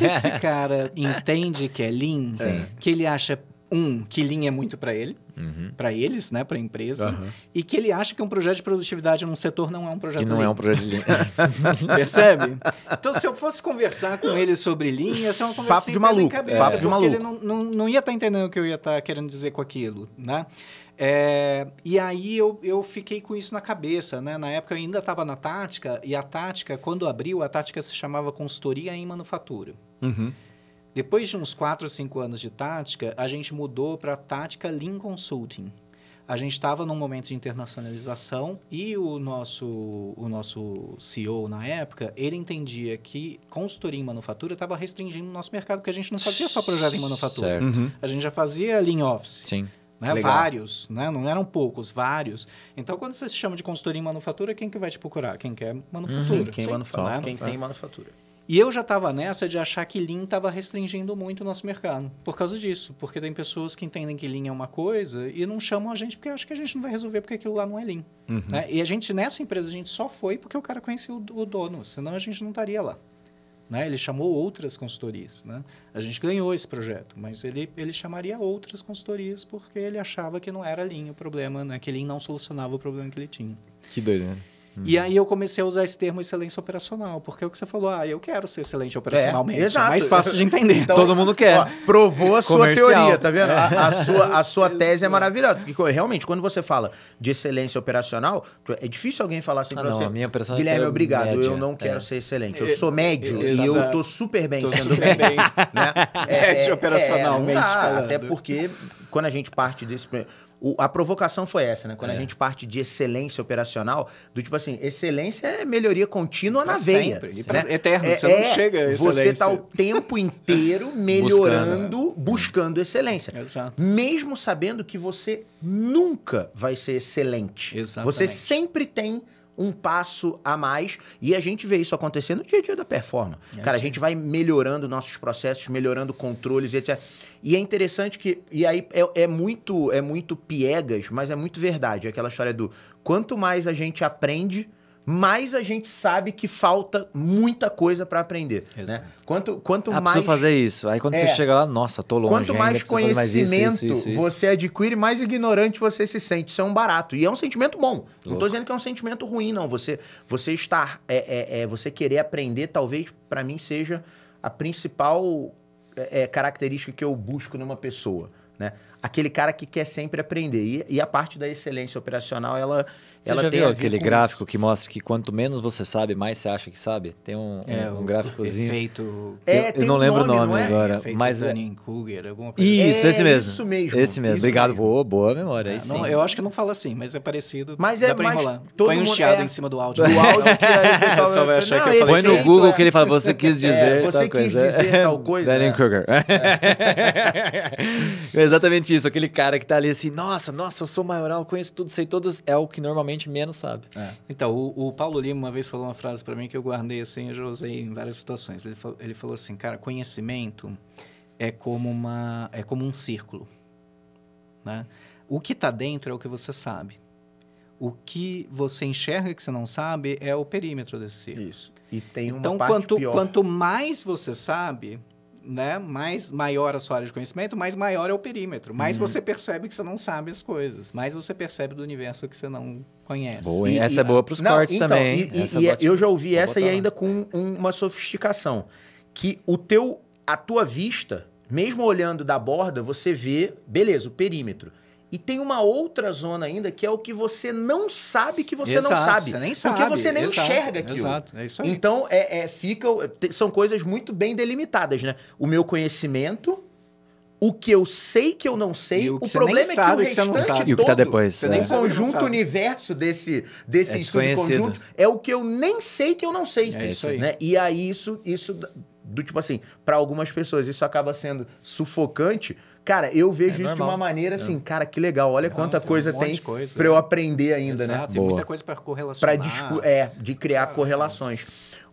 que esse cara entende que é lean? Sim. Que ele acha um, que Lean é muito para ele, uhum. para eles, né, para a empresa, uhum. e que ele acha que um projeto de produtividade num setor não é um projeto que não Lean. é um projeto de Lean. Percebe? Então, se eu fosse conversar com ele sobre Lean, ia ser uma conversa papo de maluco, cabeça, papo de maluco. Ele não, não, não ia estar tá entendendo o que eu ia estar tá querendo dizer com aquilo, né? É, e aí eu, eu fiquei com isso na cabeça, né? Na época eu ainda estava na Tática, e a Tática, quando abriu, a Tática se chamava Consultoria em Manufatura. Uhum. Depois de uns 4 5 anos de tática, a gente mudou para tática Lean Consulting. A gente estava num momento de internacionalização e o nosso, o nosso CEO na época, ele entendia que consultoria em manufatura estava restringindo o nosso mercado, porque a gente não fazia só projeto em manufatura. Uhum. A gente já fazia Lean Office. Sim. Né? Vários, né? não eram poucos, vários. Então, quando você se chama de consultoria em manufatura, quem que vai te procurar? Quem quer uhum. manufatura. Uhum, quem, manufatura né? quem tem manufatura. E eu já estava nessa de achar que Lean estava restringindo muito o nosso mercado. Por causa disso. Porque tem pessoas que entendem que Lean é uma coisa e não chamam a gente porque acham que a gente não vai resolver porque aquilo lá não é Lean. Uhum. Né? E a gente, nessa empresa, a gente só foi porque o cara conhecia o, o dono. Senão a gente não estaria lá. Né? Ele chamou outras consultorias. Né? A gente ganhou esse projeto, mas ele, ele chamaria outras consultorias porque ele achava que não era Lean o problema, né? que Lean não solucionava o problema que ele tinha. Que doido, né? Uhum. E aí eu comecei a usar esse termo excelência operacional, porque é o que você falou, ah, eu quero ser excelente é, operacionalmente, é, exato. é mais fácil de entender. Então, Todo mundo quer. Ó, provou a sua teoria, tá vendo? É. A, a, é. sua, a sua tese é maravilhosa. Porque realmente, quando você fala de excelência operacional, é difícil alguém falar assim ah, pra não, você. A minha é Guilherme, obrigado. Média, eu não quero é. ser excelente. Eu sou médio e eu tô super bem tô sendo super bem. né? É, é, operacionalmente. Dá, até porque quando a gente parte desse o, a provocação foi essa, né? Quando é. a gente parte de excelência operacional, do tipo assim, excelência é melhoria contínua na veia. Sempre. Né? Eterno, é, você é, não chega a é, tá excelência. Você está o tempo inteiro né? melhorando, buscando, buscando excelência. Exato. Mesmo sabendo que você nunca vai ser excelente. Exatamente. Você sempre tem um passo a mais. E a gente vê isso acontecendo no dia a dia da performance. É Cara, assim. a gente vai melhorando nossos processos, melhorando controles, etc. E é interessante que. E aí é, é, muito é muito piegas, mas é muito verdade. aquela história do quanto mais a gente aprende, mais a gente sabe que falta muita coisa para aprender. Né? Quanto, quanto é, mais. Preciso fazer isso. Aí quando é, você chega lá, nossa, tô longe. Quanto mais conhecimento mais isso, isso, isso, você adquire, mais ignorante você se sente. Isso é um barato. E é um sentimento bom. Louco. Não tô dizendo que é um sentimento ruim, não. Você, você estar. É, é, é você querer aprender, talvez, para mim, seja a principal é, é, característica que eu busco numa pessoa, né? Aquele cara que quer sempre aprender. E, e a parte da excelência operacional, ela, você ela tem aquele gráfico isso? que mostra que quanto menos você sabe, mais você acha que sabe. Tem um, é, um, um gráficozinho. Efeito. É, eu, eu não um lembro o nome é? agora. Efeito mas é Kruger, alguma coisa. Isso, assim. esse é, mesmo. Isso mesmo. Esse mesmo. Isso Obrigado. Mesmo. Boa, boa memória. Ah, não, eu acho que não fala assim, mas é parecido. Mas Dá é pra enrolar. Põe um chiado é. em cima do áudio. Do áudio que aí o pessoal vai achar que eu falei. Põe no Google é que ele fala, você quis dizer tal coisa. Você quis dizer tal coisa. Kruger. Exatamente isso. Aquele cara que tá ali assim, nossa, nossa, eu sou maioral, conheço tudo, sei todas. É o que normalmente geralmente menos sabe. É. Então, o, o, Paulo Lima uma vez falou uma frase para mim que eu guardei assim, eu já usei em várias situações. Ele, falou, ele falou assim, cara, conhecimento é como, uma, é como um círculo. Né? O que está dentro é o que você sabe. O que você enxerga que você não sabe é o perímetro desse círculo. Isso. E tem uma então, parte quanto, pior. quanto mais você sabe, né, mais maior a sua área de conhecimento, mais maior é o perímetro. Mais uhum. você percebe que você não sabe as coisas. Mais você percebe do universo que você não conhece. Boa, e, essa e, é boa para os cortes então, também. E, e eu já ouvi essa e ainda com uma sofisticação. Que o teu, a tua vista, mesmo olhando da borda, você vê, beleza, o perímetro. E tem uma outra zona ainda que é o que você não sabe que você exato, não sabe. Você nem sabe. Porque você nem exato, enxerga aquilo. Exato, é isso aí. Então, é, é, fica, são coisas muito bem delimitadas, né? O meu conhecimento, o que eu sei que eu não sei, o, o, problema é que o restante que E o que tá depois. é. O conjunto universo desse, desse é estudo conjunto é o que eu nem sei que eu não sei. É isso aí. Né? E aí isso, isso do tipo assim, para algumas pessoas isso acaba sendo sufocante, Cara, eu vejo é isso normal. de uma maneira é. assim, é. cara, que legal, olha é, quanta tem coisa um tem pra eu aprender ainda, né? Exato, né? Tem Boa. muita coisa para correlacionar. Pra discu é, de criar cara, ah, correlações.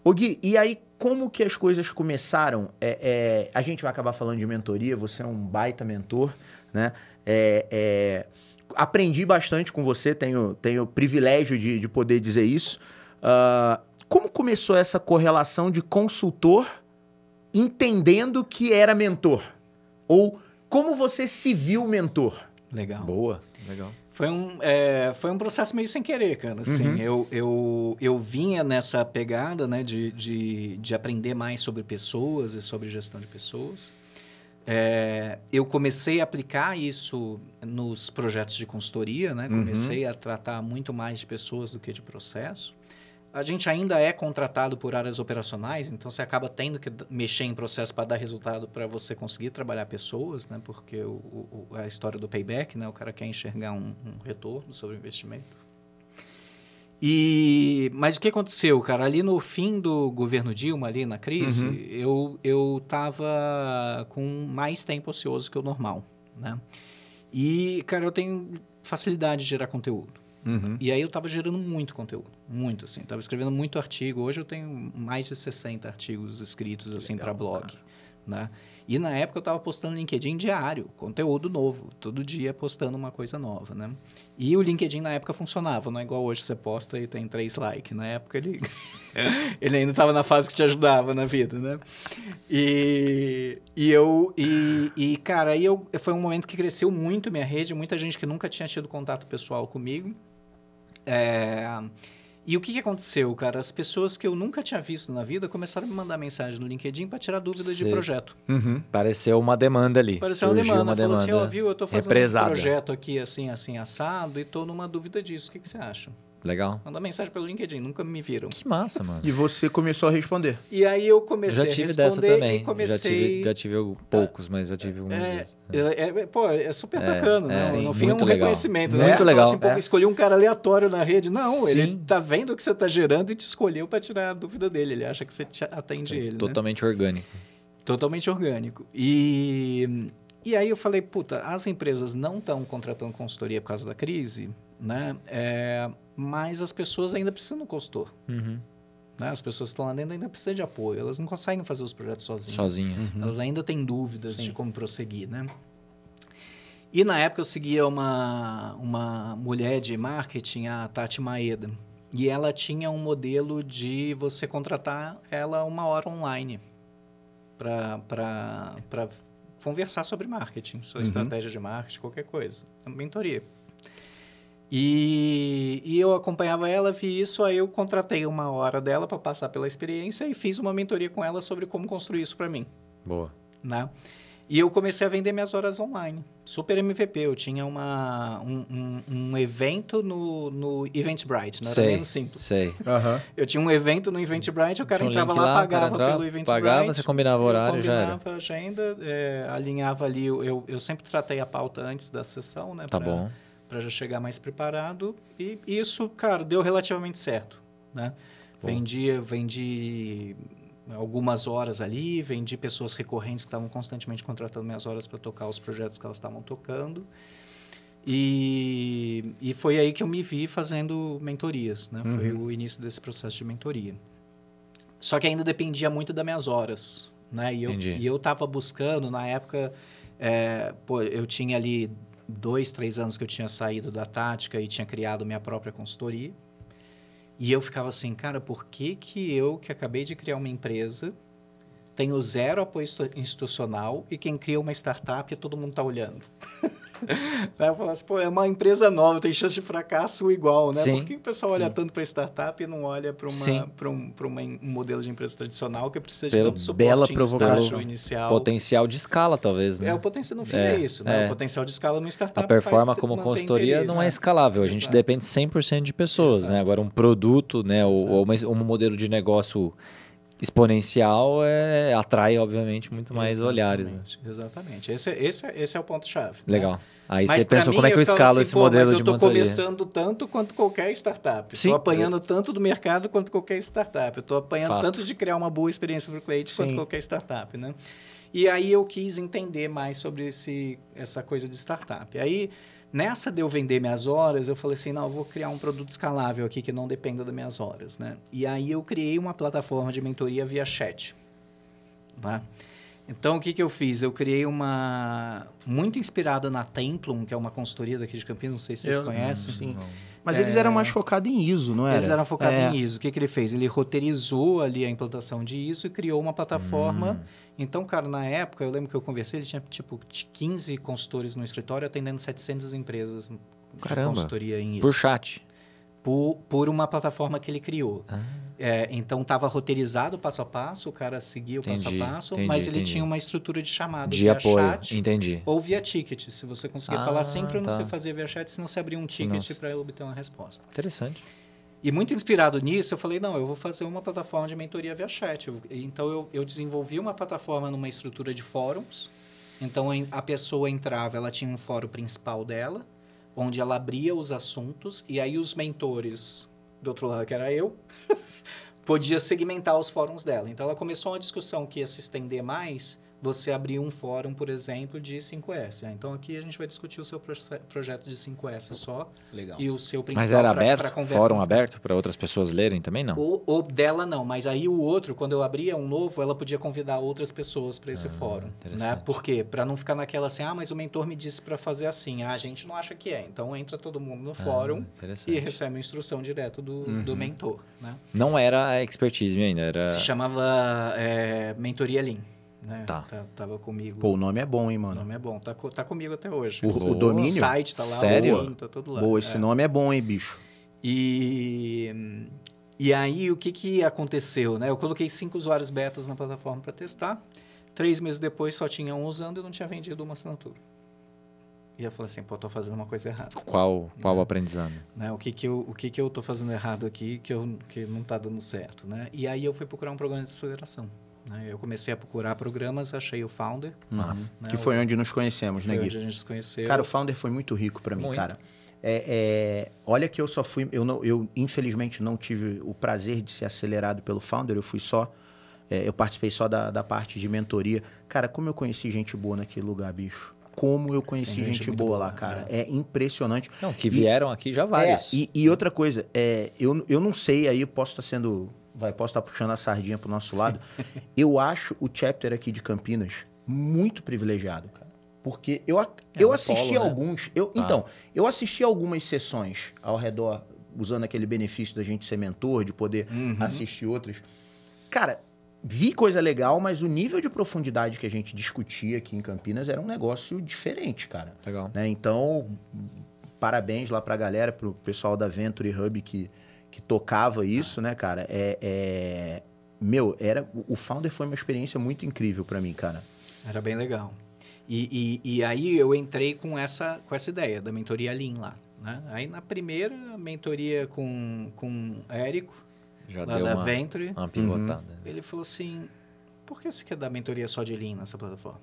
Ô Gui, e aí como que as coisas começaram? É, é, a gente vai acabar falando de mentoria, você é um baita mentor, né? É, é aprendi bastante com você, tenho, tenho o privilégio de, de poder dizer isso. Uh, como começou essa correlação de consultor entendendo que era mentor? Ou como você se viu mentor? Legal. Boa, legal. Foi um, é, foi um processo meio sem querer, cara. Assim, uhum. eu, eu, eu vinha nessa pegada né, de, de, de aprender mais sobre pessoas e sobre gestão de pessoas. É, eu comecei a aplicar isso nos projetos de consultoria, né? Uhum. Comecei uhum. a tratar muito mais de pessoas do que de processo a gente ainda é contratado por áreas operacionais, então você acaba tendo que mexer em processo para dar resultado para você conseguir trabalhar pessoas, né? Porque o, o, a história do payback, né? O cara quer enxergar um, um retorno sobre o investimento. E, mas o que aconteceu, cara? Ali no fim do governo Dilma, ali na crise, uhum. eu, eu tava com mais tempo ocioso que o normal, né? E, cara, eu tenho facilidade de gerar conteúdo. Uhum. E aí eu estava gerando muito conteúdo, muito assim, estava escrevendo muito artigo. Hoje eu tenho mais de 60 artigos escritos que assim para blog, né? E na época eu estava postando no LinkedIn diário, conteúdo novo, todo dia postando uma coisa nova, né? E o LinkedIn na época funcionava, não é igual hoje você posta e tem três likes. Na época ele, ele ainda estava na fase que te ajudava na vida, né? E, e eu, e, e cara, aí eu, foi um momento que cresceu muito minha rede, muita gente que nunca tinha tido contato pessoal comigo. É... E o que, que, aconteceu, cara? As pessoas que eu nunca tinha visto na vida começaram a me mandar mensagem no LinkedIn para tirar dúvidas de projeto. Uhum. Pareceu uma demanda ali. Pareceu uma demanda. Uma Falou assim, demanda assim, ó, oh, viu, eu tô fazendo represada. um projeto aqui assim, assim, assado e tô numa dúvida disso. O que, que você acha? Legal. Mandar mensagem pelo LinkedIn, nunca me viram. Que massa, mano. E você começou a responder. E aí eu comecei eu já tive dessa também. Comecei... Já tive, já tive poucos, mas já tive algumas é, vezes. É. é. É, pô, é super é, bacana, né? É, sim, no fim é um legal. reconhecimento. Né? Muito legal. Assim, Escolhi um cara aleatório na rede. Não, Sim. ele tá vendo o que você tá gerando e te escolheu para tirar a dúvida dele. Ele acha que você atende ele. Né? Totalmente né? orgânico. Totalmente orgânico. E... E aí eu falei, puta, as empresas não estão contratando consultoria por causa da crise, né? É, mas as pessoas ainda precisam do consultor. Uhum. Né? As pessoas que estão lá dentro ainda precisam de apoio. Elas não conseguem fazer os projetos sozinhas. Sozinhas. Uhum. Elas ainda têm dúvidas Sim. de como prosseguir, né? E na época eu seguia uma, uma mulher de marketing, a Tati Maeda. E ela tinha um modelo de você contratar ela uma hora online para conversar sobre marketing, sua uhum. estratégia de marketing, qualquer coisa. Mentoria. E, e, eu acompanhava ela, vi isso, aí eu contratei uma hora dela para passar pela experiência e fiz uma mentoria com ela sobre como construir isso para mim. Boa. Né? E eu comecei a vender minhas horas online. Super MVP. Eu tinha uma, um, um, um evento no, no Eventbrite. Não era sei, menos simples. Sei. Uhum. Eu tinha um evento no Eventbrite, o cara um entrava lá, lá, pagava pelo Eventbrite. Pagava, você combinava o horário, combinava já Combinava a agenda, é, alinhava ali. Eu, eu sempre tratei a pauta antes da sessão, né? Tá pra, bom para já chegar mais preparado. E isso, cara, deu relativamente certo, né? Vendi, vendi algumas horas ali, vendi pessoas recorrentes que estavam constantemente contratando minhas horas para tocar os projetos que elas estavam tocando. E, e foi aí que eu me vi fazendo mentorias, né? Uhum. Foi o início desse processo de mentoria. Só que ainda dependia muito das minhas horas, né? E eu, estava e eu tava buscando, na época, é, pô, eu tinha ali dois, três anos que eu tinha saído da tática e tinha criado minha própria consultoria. E eu ficava assim, cara, por que que eu, que acabei de criar uma empresa, tenho zero apoio institucional e quem cria uma startup, é todo mundo está olhando. eu falo assim, pô, é uma empresa nova, tem chance de fracasso igual, né? Sim. Por que o pessoal olha Sim. tanto para startup e não olha para um, um modelo de empresa tradicional que precisa Pelo de tanto suporte bela provocação inicial? Potencial de escala, talvez, né? É, o potencial, no fim é, é isso, né? É. O potencial de escala no startup A performance como consultoria não é escalável, a gente Exato. depende 100% de pessoas, né? Exato. né? Agora, um produto, né? Ou, ou um modelo de negócio exponencial é, atrai, obviamente, muito mais exatamente, olhares. Né? Exatamente. Esse, esse, esse é o ponto-chave. Né? Legal. Né? Aí mas você pensou, mim, como é que eu escalo assim, esse modelo de monitoria? Eu estou começando tanto quanto qualquer startup. Estou apanhando eu... tanto do mercado quanto qualquer startup. Estou apanhando Fato. tanto de criar uma boa experiência para o cliente Sim. quanto qualquer startup, né? E aí eu quis entender mais sobre esse, essa coisa de startup. Aí Nessa de eu vender minhas horas, eu falei assim, não, eu vou criar um produto escalável aqui que não dependa das minhas horas, né? E aí eu criei uma plataforma de mentoria via chat, tá? Então, o que, que eu fiz? Eu criei uma... Muito inspirada na Templum, que é uma consultoria daqui de Campinas, não sei se vocês eu, conhecem. Sim. Não. Mas é... eles eram é. mais focados em ISO, não era? Eles eram focados é. em ISO. O que, que ele fez? Ele roteirizou ali a implantação de ISO e criou uma plataforma. Hum. Então, cara, na época, eu lembro que eu conversei, ele tinha tipo 15 consultores no escritório atendendo 700 empresas Caramba. de consultoria em ISO. Por chat por, por uma plataforma que ele criou. Ah. É, então estava roteirizado passo a passo, o cara seguia o entendi, passo a passo, entendi, mas ele entendi. tinha uma estrutura de chamada de via apoio, chat entendi. ou via ticket. Se você conseguia ah, falar assim, síncrono, tá. você fazia via chat, senão você abria um ticket para obter uma resposta. Interessante. E muito inspirado nisso, eu falei, não, eu vou fazer uma plataforma de mentoria via chat. Então, eu, eu desenvolvi uma plataforma numa estrutura de fóruns. Então, a pessoa entrava, ela tinha um fórum principal dela, onde ela abria os assuntos e aí os mentores do outro lado, que era eu, podia segmentar os fóruns dela. Então ela começou uma discussão que ia se estender mais você abrir um fórum, por exemplo, de 5S. Né? Então aqui a gente vai discutir o seu projeto de 5S só. Legal. E o seu principal Mas era pra, aberto? Pra fórum aberto para outras pessoas lerem também, não? O, o, dela não, mas aí o outro, quando eu abria um novo, ela podia convidar outras pessoas para esse ah, fórum, né? Por quê? Para não ficar naquela assim, ah, mas o mentor me disse para fazer assim. Ah, a gente não acha que é. Então entra todo mundo no ah, fórum e recebe a instrução direto do, uhum. do mentor, né? Não era a expertise ainda, era Se chamava é, mentoria Lean né? Tá. tá. Tava comigo. Pô, o nome é bom, hein, mano? O nome é bom. Tá, tá comigo até hoje. O, o, domínio? O site tá lá. Sério? Nome, tá todo lá. Boa, esse é. nome é bom, hein, bicho? E... E aí, o que, que aconteceu, né? Eu coloquei cinco usuários betas na plataforma para testar. Três meses depois, só tinha um usando e não tinha vendido uma assinatura. E eu falei assim, pô, tô fazendo uma coisa errada. Qual, qual né? aprendizado? Né? O que que eu, o que que eu tô fazendo errado aqui que eu que não tá dando certo, né? E aí eu fui procurar um programa de aceleração. Né? Eu comecei a procurar programas, achei o Founder. Massa. Né? Que foi onde nos conhecemos, né, foi né, Gui? onde a gente nos conheceu. Cara, o Founder foi muito rico para mim, muito. cara. É, é, olha que eu só fui... Eu, não, eu, infelizmente, não tive o prazer de ser acelerado pelo Founder. Eu fui só... É, eu participei só da, da parte de mentoria. Cara, como eu conheci gente boa naquele lugar, bicho como eu conheci gente, gente, boa, lá, né? cara. É. é impressionante. Não, que vieram e, aqui já vários. É, e, e, outra coisa, é, eu, eu não sei, aí posso estar tá sendo vai, posso estar puxando a sardinha pro nosso lado. eu acho o chapter aqui de Campinas muito privilegiado, cara. Porque eu, é eu assisti polo, né? alguns. Né? Eu, tá. Então, eu assisti algumas sessões ao redor, usando aquele benefício da gente ser mentor, de poder uhum. assistir outras. Cara, vi coisa legal, mas o nível de profundidade que a gente discutia aqui em Campinas era um negócio diferente, cara. Legal. Né? Então, parabéns lá pra galera, pro pessoal da Venture Hub que que tocava isso, né, cara, é, é, meu, era o Founder foi uma experiência muito incrível para mim, cara. Era bem legal. E, e, e, aí eu entrei com essa com essa ideia da mentoria Lean lá, né? Aí na primeira mentoria com com Érico já lá deu da uma, Ventre, uma uhum. pivotada. Uhum. Ele falou assim: "Por que você quer dar mentoria só de Lean nessa plataforma?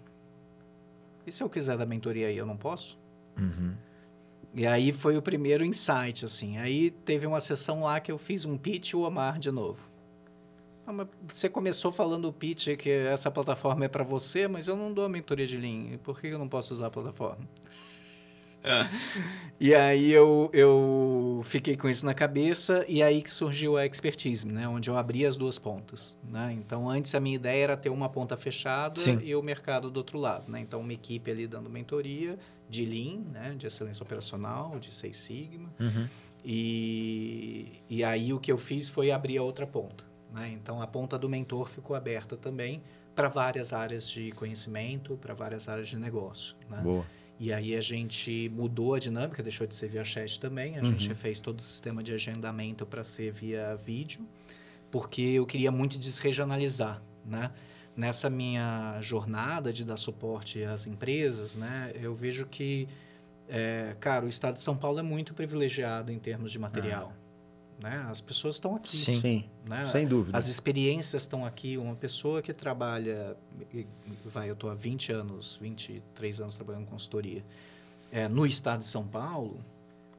E se eu quiser dar mentoria aí, eu não posso?" Uhum. E aí foi o primeiro insight, assim. Aí teve uma sessão lá que eu fiz um pitch e o Omar de novo. Ah, você começou falando o pitch que essa plataforma é para você, mas eu não dou a mentoria de Lean. Por que eu não posso usar a plataforma? e aí eu, eu fiquei com isso na cabeça e aí que surgiu a expertise, né? Onde eu abri as duas pontas, né? Então, antes a minha ideia era ter uma ponta fechada Sim. e o mercado do outro lado, né? Então, uma equipe ali dando mentoria de Lean, né? De excelência operacional, de Seis Sigma. Uhum. E, e aí o que eu fiz foi abrir a outra ponta, né? Então, a ponta do mentor ficou aberta também para várias áreas de conhecimento, para várias áreas de negócio, né? Boa. E aí a gente mudou a dinâmica, deixou de ser via chat também. A uhum. gente fez todo o sistema de agendamento para ser via vídeo, porque eu queria muito desregionalizar, né? Nessa minha jornada de dar suporte às empresas, né? Eu vejo que, é, cara, o estado de São Paulo é muito privilegiado em termos de material. Ah. Né? As pessoas estão aqui. Sim, Sim. Né? sem dúvida. As experiências estão aqui. Uma pessoa que trabalha, vai, eu estou há 20 anos, 23 anos trabalhando em consultoria, é, no estado de São Paulo,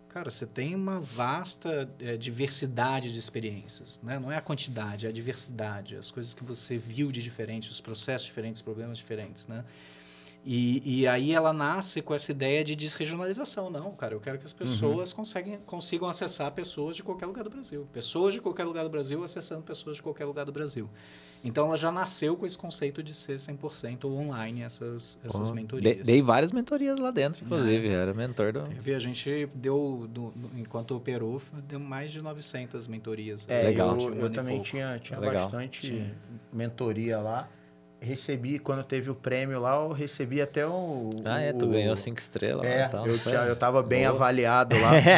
cara, você tem uma vasta é, diversidade de experiências, né? Não é a quantidade, é a diversidade, as coisas que você viu de diferentes, os processos diferentes, problemas diferentes, né? E, e, aí ela nasce com essa ideia de desregionalização. Não, cara, eu quero que as uhum. pessoas uhum. conseguem, consigam acessar pessoas de qualquer lugar do Brasil. Pessoas de qualquer lugar do Brasil acessando pessoas de qualquer lugar do Brasil. Então ela já nasceu com esse conceito de ser 100% online essas, essas oh, mentorias. dei várias mentorias lá dentro, é. inclusive. Era mentor do. a gente deu, do, do, enquanto operou, deu mais de 900 mentorias. É, legal. Eu, eu também pouco. tinha, tinha bastante mentoria lá recebi, quando teve o prêmio lá, eu recebi até o. Ah, é, tu o, ganhou cinco estrelas. É, lá, então. eu, eu tava bem Boa. avaliado lá.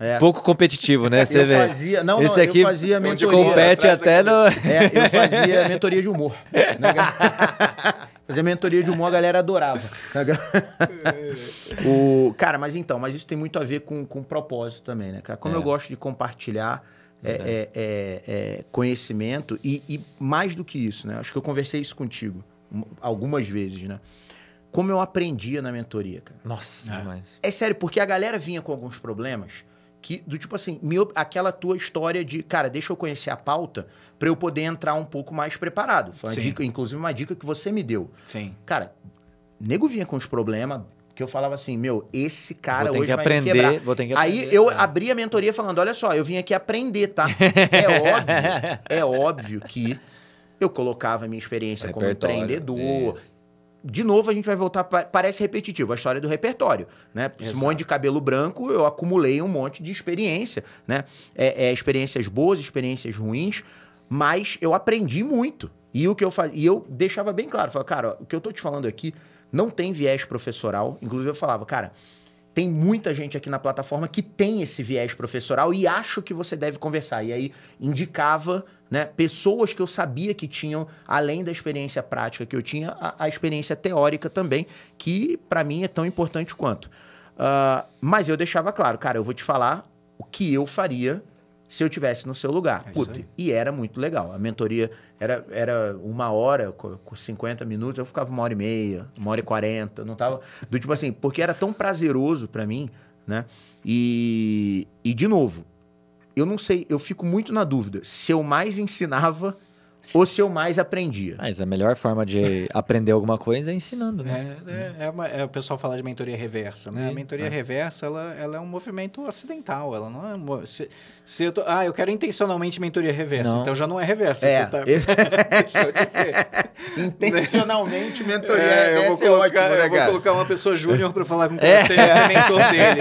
É. é. Pouco competitivo, né? Você eu vê. Fazia, não, Esse não, aqui eu fazia mentoria. compete até no. É, eu fazia mentoria de humor. Né? mentoria de humor, a galera adorava. Né, o, cara, mas então, mas isso tem muito a ver com, com propósito também, né, cara? Como é. eu gosto de compartilhar é é, é, é, conhecimento e, e, mais do que isso, né? Acho que eu conversei isso contigo algumas vezes, né? Como eu aprendia na mentoria, cara. Nossa, é. demais. É sério, porque a galera vinha com alguns problemas que do tipo assim, aquela tua história de, cara, deixa eu conhecer a pauta para eu poder entrar um pouco mais preparado. Foi uma Sim. dica, inclusive uma dica que você me deu. Sim. Cara, nego vinha com os problemas, que eu falava assim, meu, esse cara vou hoje que vai aprender, me quebrar. Vou ter que aprender, Aí eu é. abri a mentoria falando, olha só, eu vim aqui aprender, tá? é óbvio, é óbvio que eu colocava a minha experiência como empreendedor. Isso. De novo, a gente vai voltar. Pra, parece repetitivo a história do repertório. Né? Exato. Esse monte de cabelo branco, eu acumulei um monte de experiência. Né? É, é, experiências boas, experiências ruins, mas eu aprendi muito. E o que eu fazia. E eu deixava bem claro: falava, cara, ó, o que eu tô te falando aqui não tem viés professoral. Inclusive, eu falava, cara, tem muita gente aqui na plataforma que tem esse viés professoral e acho que você deve conversar. E aí indicava né, pessoas que eu sabia que tinham, além da experiência prática que eu tinha, a, a experiência teórica também, que para mim é tão importante quanto. Uh, mas eu deixava claro, cara, eu vou te falar o que eu faria se eu tivesse no seu lugar. É Puta, e era muito legal. A mentoria era, era uma hora, com 50 minutos, eu ficava uma hora e meia, uma hora e quarenta, não tava... Do tipo assim, porque era tão prazeroso para mim, né? E, e, de novo, eu não sei, eu fico muito na dúvida se eu mais ensinava ou se eu mais aprendia. Mas a melhor forma de aprender alguma coisa é ensinando, né? É, é, é, uma, é o pessoal falar de mentoria reversa, né? a mentoria é. reversa, ela, ela é um movimento acidental, ela não é... se, se eu tô, ah, eu quero intencionalmente mentoria reversa, não. então já não é reversa. É. Tá... Deixou de ser. Intencionalmente é, mentoria reversa eu vou é colocar, ótimo, né, Eu vou colocar uma pessoa júnior para falar com você e ser mentor dele.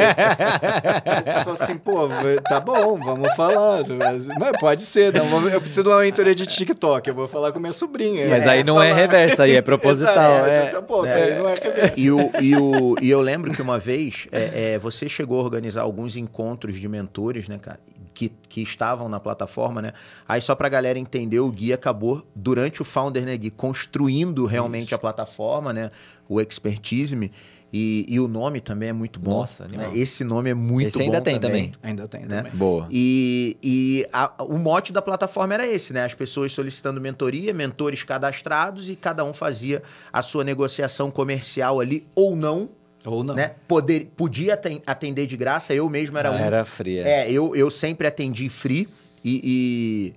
você fala assim, pô, tá bom, vamos falar. Mas, mas pode ser, não, eu preciso de uma mentoria de TikTok que eu vou falar com minha sobrinha. Mas é, aí não é falar. é reversa, aí é proposital. é, é, é, ponto, é. não é reversa. E, o, e, o, e eu lembro que uma vez é, você chegou a organizar alguns encontros de mentores, né, cara? Que, que, estavam na plataforma, né? Aí só para a galera entender, o Gui acabou durante o Founder, Negui, né, construindo realmente Isso. a plataforma, né? O Expertise. -me. E, e, o nome também é muito bom. Nossa, animal. Né? Esse nome é muito esse bom. Esse ainda tem também. também. Ainda tem né? também. Boa. E, e a, o mote da plataforma era esse, né? As pessoas solicitando mentoria, mentores cadastrados e cada um fazia a sua negociação comercial ali ou não. Ou não. Né? Poder, podia atender de graça, eu mesmo era ah, um. Era free. É, é eu, eu sempre atendi free e...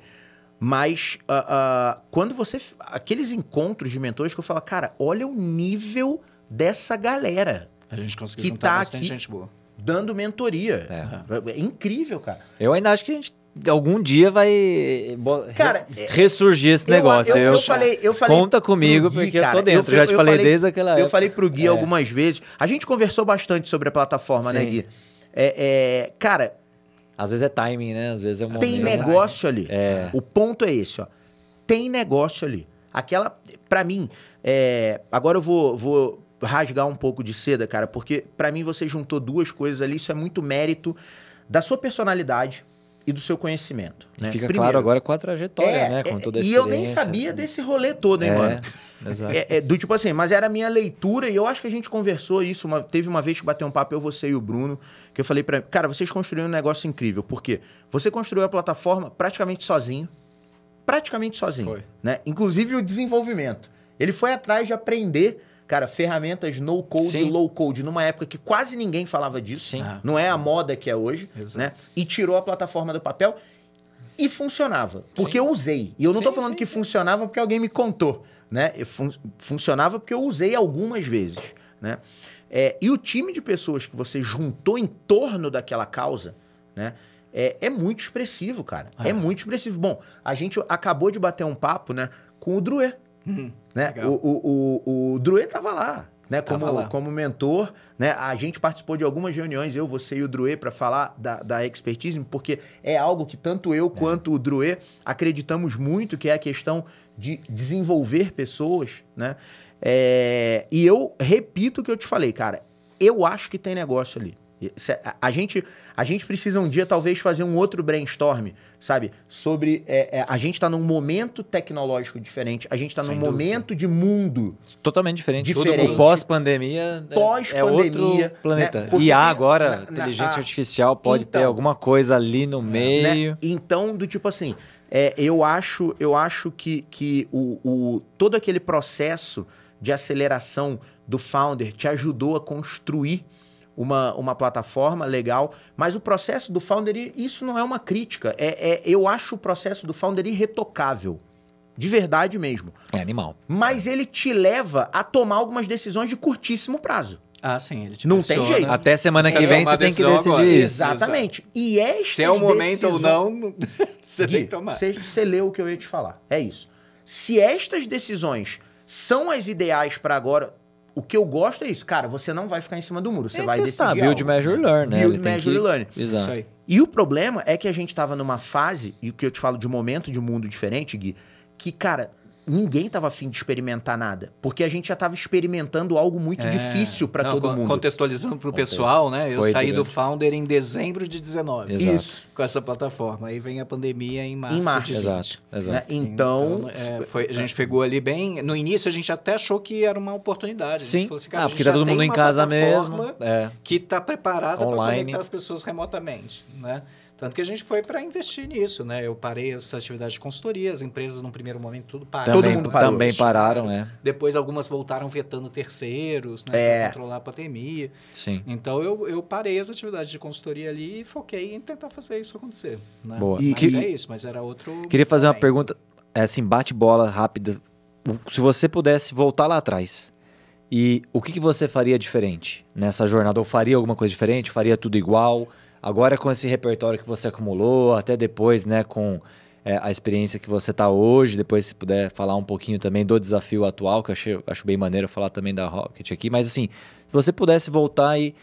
e... Mas uh, uh, quando você. Aqueles encontros de mentores que eu falo, cara, olha o nível dessa galera. A gente conseguiu que juntar tá bastante aqui gente boa. Dando mentoria. É. é incrível, cara. Eu ainda acho que a gente algum dia vai cara, é, ressurgir esse eu, negócio. Eu, eu, eu, falei, eu falei conta comigo Gui, porque cara, eu tô dentro. Eu, já te falei, falei, desde aquela. Época. Eu falei pro Gui é. algumas vezes. A gente conversou bastante sobre a plataforma, né, Sim. né, Gui? É, é, cara. Às vezes é timing, né? Às vezes é um Tem negócio ali. É. O ponto é esse, ó. Tem negócio ali. Aquela, para mim, é agora eu vou, vou rasgar um pouco de seda, cara, porque para mim você juntou duas coisas ali, isso é muito mérito da sua personalidade e do seu conhecimento. Né? Fica Primeiro, claro agora com a trajetória, é, né? Com é, toda a E eu nem sabia né? desse rolê todo, hein, é, mano? Exato. É, é, do tipo assim, mas era a minha leitura e eu acho que a gente conversou isso. Uma, teve uma vez que bateu um papo, eu, você e o Bruno, que eu falei para cara, vocês construíram um negócio incrível. porque Você construiu a plataforma praticamente sozinho. Praticamente sozinho. Foi. Né? Inclusive o desenvolvimento. Ele foi atrás de aprender Cara, ferramentas no code, Sim. low code, numa época que quase ninguém falava disso. Sim. Não é a moda que é hoje, né? Exato. né? E tirou a plataforma do papel e funcionava. Porque sim. eu usei. E eu não estou falando sim, que sim. funcionava porque alguém me contou. Né? Fun funcionava porque eu usei algumas vezes. Né? É, e o time de pessoas que você juntou em torno daquela causa né? é, é muito expressivo, cara. é. é. muito expressivo. Bom, a gente acabou de bater um papo né, com o Druer. Uhum. Né? O, o, o, o Druê estava lá. Né, como, como mentor, né, a gente participou de algumas reuniões, eu, você e o Druê, para falar da, da expertise, porque é algo que tanto eu é. quanto o Druê acreditamos muito, que é a questão de desenvolver pessoas. Né? É, e eu repito o que eu te falei, cara, eu acho que tem negócio ali. A gente, a gente precisa um dia talvez fazer um outro brainstorm, sabe? Sobre. É, é, a gente está num momento tecnológico diferente, a gente está num dúvida. momento de mundo. Totalmente diferente. diferente. O pós-pandemia. Né? É pós-pandemia. É, planeta. Né? IA agora, na, na, inteligência a, artificial, pode então, ter alguma coisa ali no é, né? meio. Né? Então, do tipo assim, é, eu acho eu acho que, que o, o, todo aquele processo de aceleração do founder te ajudou a construir uma, uma plataforma legal, mas o processo do founder, isso não é uma crítica. É, é eu acho o processo do founder irretocável. De verdade mesmo. É animal. Mas é. ele te leva a tomar algumas decisões de curtíssimo prazo. Ah, sim, ele te Não tem jeito. Até semana que vem você tem que decidir agora. isso. Exatamente. E é estas Se é o momento ou não, você Gui, tem que tomar. Você, você leu o que eu ia te falar. É isso. Se estas decisões são as ideais para agora, o que eu gosto é isso, cara. Você não vai ficar em cima do muro, você é vai testar, decidir. Build, algo. measure, learn, né? Build, measure, que... learn. Exato. Isso aí. E o problema é que a gente estava numa fase, e o que eu te falo de momento de mundo diferente, Gui, que, cara, ninguém estava afim de experimentar nada, porque a gente já estava experimentando algo muito é. difícil para todo mundo. Contextualizando para o pessoal, né? Foi eu saí do Founder em dezembro de 19. Exato. Isso. Com essa plataforma. Aí vem a pandemia em março. Em março. Exato. Exato. Né? Então, então é, foi, a gente é. pegou ali bem. No início a gente até achou que era uma oportunidade. Né? Sim. Assim, ah, porque tá todo mundo em casa mesmo. É. Que está preparada para conectar as pessoas remotamente, né? Tanto que a gente foi para investir nisso, né? Eu parei essa atividade de consultoria, as empresas no primeiro momento tudo pararam. Também, também pararam, né? Depois algumas voltaram vetando terceiros, né? É. Pra controlar a pandemia. Sim. Então eu, eu parei as atividades de consultoria ali e foquei em tentar fazer isso acontecer. Né? Boa. E, mas que... é isso, mas era outro. Queria fazer momento. uma pergunta, é assim, bate-bola rápida. Se você pudesse voltar lá atrás. E o que, que você faria diferente nessa jornada? Ou faria alguma coisa diferente? Faria tudo igual? Agora com esse repertório que você acumulou, até depois, né, com é, a experiência que você está hoje, depois se puder falar um pouquinho também do desafio atual, que eu achei, acho bem maneiro falar também da Rocket aqui, mas assim, se você pudesse voltar e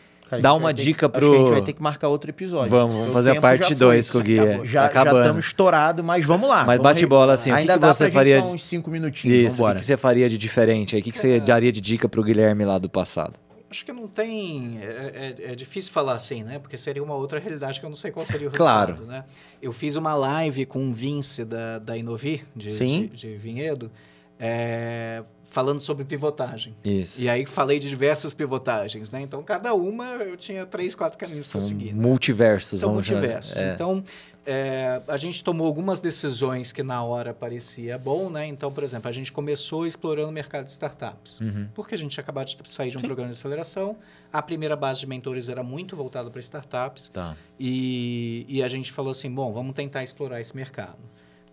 dar uma dica que, pro. Acho que a gente vai ter que marcar outro episódio. Vamos, vamos fazer a parte 2 com o Gui. Tá é. Já, tá já estamos estourados, mas vamos lá. Mas bate bola assim. Ainda o que, que você faria. Gente uns 5 minutinhos. Isso, o que, que, você faria de diferente aí? O que, que você daria de dica pro Guilherme lá do passado? Acho que não tem. É, é, é, é, difícil falar assim, né? Porque seria uma outra realidade que eu não sei qual seria o claro. resultado. Né? Eu fiz uma live com o Vince da, da Inovi, de, de, de, Vinhedo, é, falando sobre pivotagem. Isso. E aí falei de diversas pivotagens, né? Então, cada uma eu tinha três, quatro caminhos para seguir. Né? Multiversos, né? São multiversos. É. Então, é, a gente tomou algumas decisões que na hora parecia bom, né? Então, por exemplo, a gente começou explorando o mercado de startups, uhum. porque a gente acabou de sair de um Sim. programa de aceleração, a primeira base de mentores era muito voltada para startups, tá. e, e, a gente falou assim, bom, vamos tentar explorar esse mercado.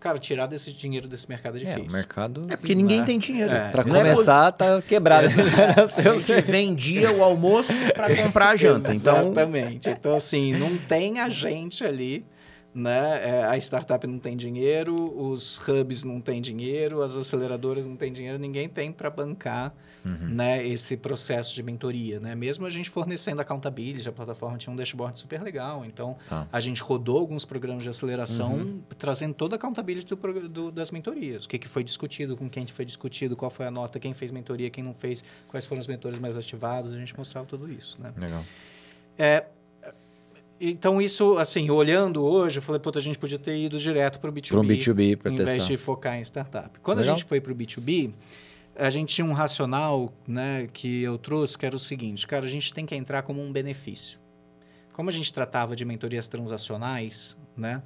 Cara, tirar desse dinheiro desse mercado é difícil. É, o mercado... É porque ninguém é. tem dinheiro. É. Para é começar, é... tá quebrado. É. a gente vendia o almoço para comprar a janta. Então Exatamente. Então... então, assim, não tem a gente ali né? É, a startup não tem dinheiro, os hubs não têm dinheiro, as aceleradoras não têm dinheiro, ninguém tem para bancar uhum. né, esse processo de mentoria. Né? Mesmo a gente fornecendo a accountability, a plataforma tinha um dashboard super legal. Então, tá. a gente rodou alguns programas de aceleração uhum. trazendo toda a accountability do, do, das mentorias. O que, que foi discutido, com quem foi discutido, qual foi a nota, quem fez mentoria, quem não fez, quais foram os mentores mais ativados. A gente mostrava tudo isso. Né? Legal. É, então isso, assim, olhando hoje, eu falei, puta, a gente podia ter ido direto para o B2B. Para o B2B, para testar. Em vez de focar em startup. Quando Legal. a gente foi para o B2B, a gente tinha um racional né, que eu trouxe, que era o seguinte, cara, a gente tem que entrar como um benefício. Como a gente tratava de mentorias transacionais, né?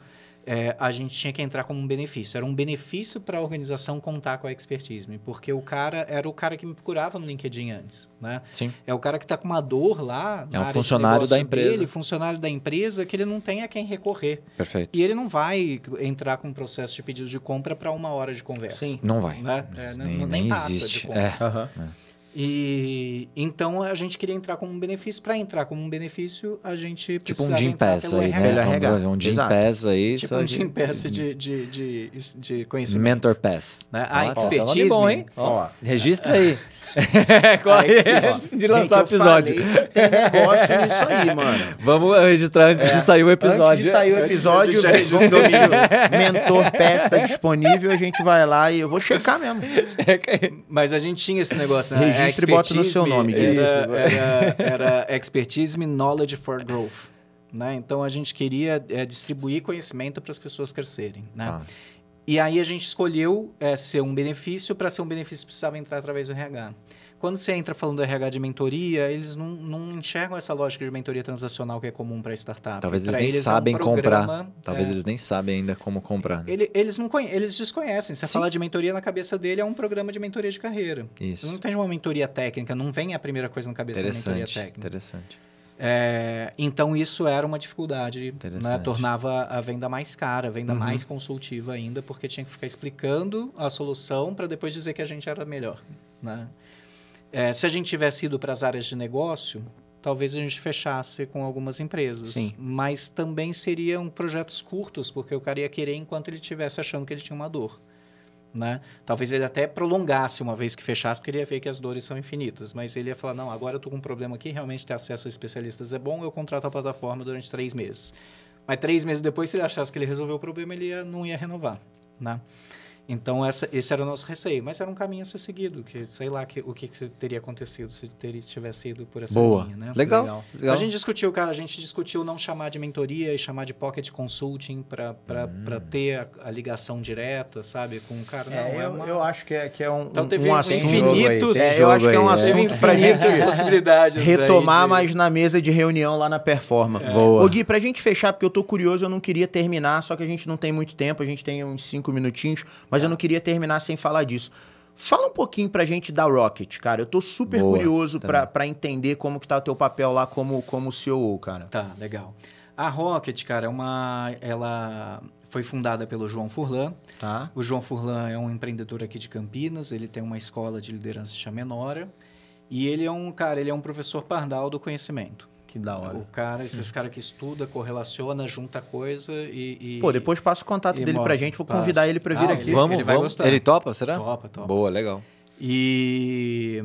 é, a gente tinha que entrar como um benefício. Era um benefício para a organização contar com a expertise, porque o cara era o cara que me procurava no LinkedIn antes, né? Sim. É o cara que está com uma dor lá. É um funcionário da empresa. Dele, funcionário da empresa que ele não tem a quem recorrer. Perfeito. E ele não vai entrar com um processo de pedido de compra para uma hora de conversa. Sim. Não vai. Né? É, né? nem, nem, nem existe. É. Uhum. E então a gente queria entrar como um benefício. Para entrar como um benefício, a gente tipo um Jim Pass aí, né? Um Jim Pass aí, tipo um Jim Pass uhum. de, de, de, de conhecimento. Mentor Pass, né? A oh, expertise, tá bom, hein? Oh. Registra aí. corre é antes de lançar o episódio. Falei, tem negócio nisso aí, mano. Vamos registrar antes é. de sair o episódio. Antes de sair o episódio, já mentor PES tá disponível, a gente vai lá e eu vou checar mesmo. Mas a gente tinha esse negócio, né? Registre e bota no seu nome. Era, era, era, era expertise, knowledge for growth. Né? Então a gente queria é, distribuir conhecimento para as pessoas crescerem. Né? Ah. E aí a gente escolheu é, ser um benefício, para ser um benefício precisava entrar através do RH. Quando você entra falando do RH de mentoria, eles não, não enxergam essa lógica de mentoria transacional que é comum para startup. Talvez eles nem eles sabem é um programa, comprar. É. Talvez é... eles nem sabem ainda como comprar. Né? Ele, eles, não conhe... eles desconhecem. Você Sim. falar de mentoria na cabeça dele é um programa de mentoria de carreira. Isso. Não tem uma mentoria técnica, não vem a primeira coisa na cabeça da mentoria técnica. Interessante. É, então isso era uma dificuldade, né? tornava a venda mais cara, a venda uhum. mais consultiva ainda, porque tinha que ficar explicando a solução para depois dizer que a gente era melhor. Né? É, se a gente tivesse ido para as áreas de negócio, talvez a gente fechasse com algumas empresas. Sim. Mas também seriam projetos curtos, porque o cara ia querer enquanto ele estivesse achando que ele tinha uma dor né? Talvez ele até prolongasse uma vez que fechasse, porque ele ia ver que as dores são infinitas. Mas ele ia falar, não, agora eu estou com um problema aqui, realmente ter acesso a especialistas é bom, eu contrato a plataforma durante três meses. Mas três meses depois, se ele achasse que ele resolveu o problema, ele ia, não ia renovar, né? Então, essa, esse era o nosso receio. Mas era um caminho a ser seguido, que sei lá que, o que, que teria acontecido se ter, tivesse ido por essa Boa. linha. Né? Legal, legal. legal. A gente discutiu, cara, a gente discutiu não chamar de mentoria e chamar de pocket consulting para hum. ter a, a, ligação direta, sabe? Com o cara. É, não, é, eu, é uma... eu acho que é, que é um, então, teve um assunto. Infinitos, é, eu acho que é um assunto para gente possibilidades retomar, de... mas na mesa de reunião lá na performa. É. Boa. Ô, Gui, pra gente fechar, porque eu tô curioso, eu não queria terminar, só que a gente não tem muito tempo, a gente tem uns cinco minutinhos mas eu tá. não queria terminar sem falar disso. Fala um pouquinho pra gente da Rocket, cara. Eu tô super Boa, curioso tá. pra, pra entender como que tá o teu papel lá como, como CEO, cara. Tá, legal. A Rocket, cara, é uma. Ela foi fundada pelo João Furlan. Tá. O João Furlan é um empreendedor aqui de Campinas, ele tem uma escola de liderança chamenora. E ele é um, cara, ele é um professor pardal do conhecimento. Que da hora. O cara, esses caras que estuda, correlaciona, junta coisa e. e Pô, depois passa o contato dele mostra, pra gente, vou convidar ele pra vir ah, aqui. Vamos, ele vamos. Gostar. Ele topa, será? Topa, topa. Boa, legal. E.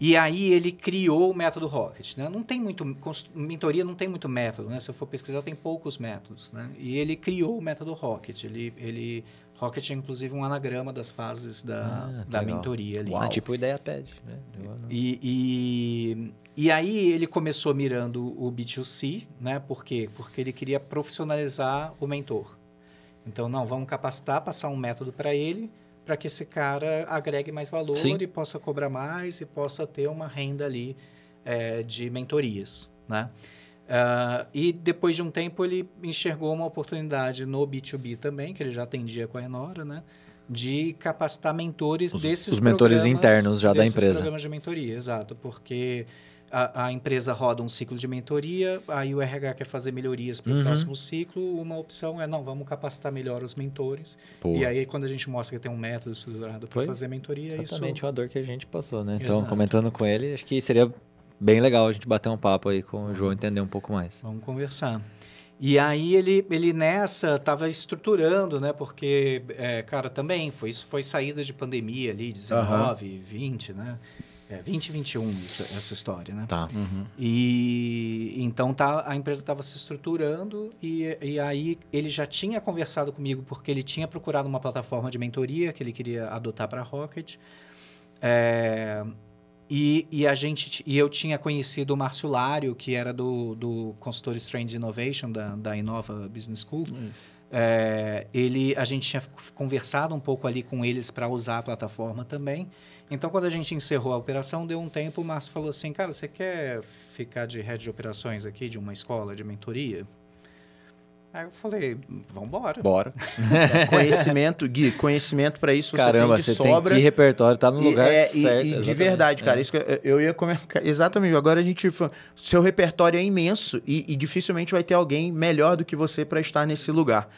E aí ele criou o método Rocket, né? Não tem muito mentoria, não tem muito método, né? Se eu for pesquisar, tem poucos métodos, né? E ele criou o método Rocket. Ele, ele Rocket é inclusive um anagrama das fases da, ah, da mentoria ali. Uau. tipo ideia pede, né? É. E, e, e, aí ele começou mirando o B2C, né? Por quê? Porque ele queria profissionalizar o mentor. Então, não, vamos capacitar, passar um método para ele, para que esse cara agregue mais valor Sim. e possa cobrar mais e possa ter uma renda ali é, de mentorias, né? Uh, e depois de um tempo ele enxergou uma oportunidade no B2B também, que ele já atendia com a Enora, né? De capacitar mentores os, desses Os mentores internos já da empresa. programas de mentoria, exato. Porque a, a, empresa roda um ciclo de mentoria, aí o RH quer fazer melhorias para o uhum. próximo ciclo, uma opção é, não, vamos capacitar melhor os mentores. Pô. E aí, quando a gente mostra que tem um método estruturado para fazer mentoria... Exatamente isso... uma dor que a gente passou, né? Exato. Então, comentando com ele, acho que seria bem legal a gente bater um papo aí com o João entender um pouco mais. Vamos conversar. E aí ele, ele nessa estava estruturando, né? Porque, é, cara, também foi foi saída de pandemia ali, 19, uhum. 20, né? É, 20 21 isso, essa história, né? Tá. Uhum. E então tá, a empresa estava se estruturando e, e aí ele já tinha conversado comigo porque ele tinha procurado uma plataforma de mentoria que ele queria adotar para Rocket. É, e, e, a gente, e eu tinha conhecido o Márcio Lário, que era do, do consultor Strange Innovation, da, da Inova Business School. É, ele, a gente tinha conversado um pouco ali com eles para usar a plataforma também. Então, quando a gente encerrou a operação, deu um tempo, o Márcio falou assim, cara, você quer ficar de head de operações aqui, de uma escola, de mentoria? Aí eu falei, vambora. Bora. conhecimento, Gui, conhecimento para isso Caramba, você tem de você sobra. Tem que repertório tá no lugar é, e, é, certo. E, e de verdade, cara, é. isso eu, eu, ia comentar. Exatamente. Agora a gente. Tipo, seu repertório é imenso e, e dificilmente vai ter alguém melhor do que você para estar nesse lugar.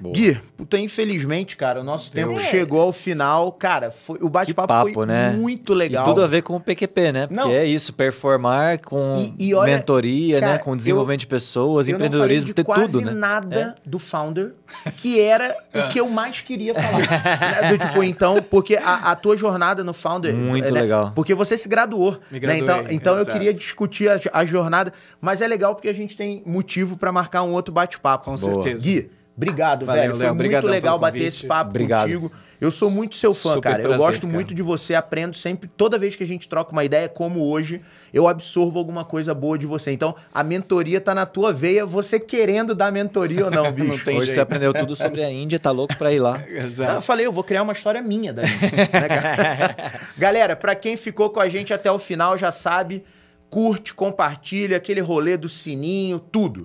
Boa. Gui, puta, infelizmente, cara, o nosso tempo chegou ao final. Cara, foi, o bate-papo foi né? muito legal. E tudo a ver com o PQP, né? Porque não. é isso, performar com e, e olha, mentoria, né? cara, né? Com desenvolvimento eu, de pessoas, eu empreendedorismo, ter tudo, né? nada é. do founder, que era o que eu mais queria falar. Né? do, tipo, então, porque a, a, tua jornada no founder... Muito né? legal. Porque você se graduou. Me graduei, né? Então, então eu queria discutir a, a jornada, mas é legal porque a gente tem motivo para marcar um outro bate-papo. Com Boa. certeza. Gui, Obrigado, Valeu, velho. Foi muito legal bater esse papo Obrigado. contigo. Eu sou muito seu fã, Super cara. Prazer, eu gosto cara. muito de você, aprendo sempre. Toda vez que a gente troca uma ideia, como hoje, eu absorvo alguma coisa boa de você. Então, a mentoria tá na tua veia, você querendo dar mentoria ou não, bicho. não hoje jeito. você aprendeu tudo sobre a Índia, tá louco pra ir lá. Exato. eu falei, eu vou criar uma história minha da Índia. Né, Galera, pra quem ficou com a gente até o final, já sabe, curte, compartilha, aquele rolê do sininho, tudo.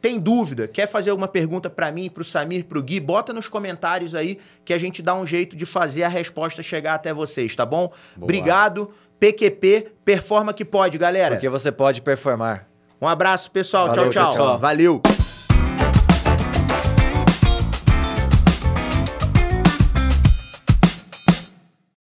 Tem dúvida? Quer fazer alguma pergunta para mim, para o Samir, para o Gui? Bota nos comentários aí que a gente dá um jeito de fazer a resposta chegar até vocês, tá bom? Boa. Obrigado. PQP, performa que pode, galera. Porque você pode performar. Um abraço, pessoal. Valeu, tchau, tchau. Pessoal. Valeu.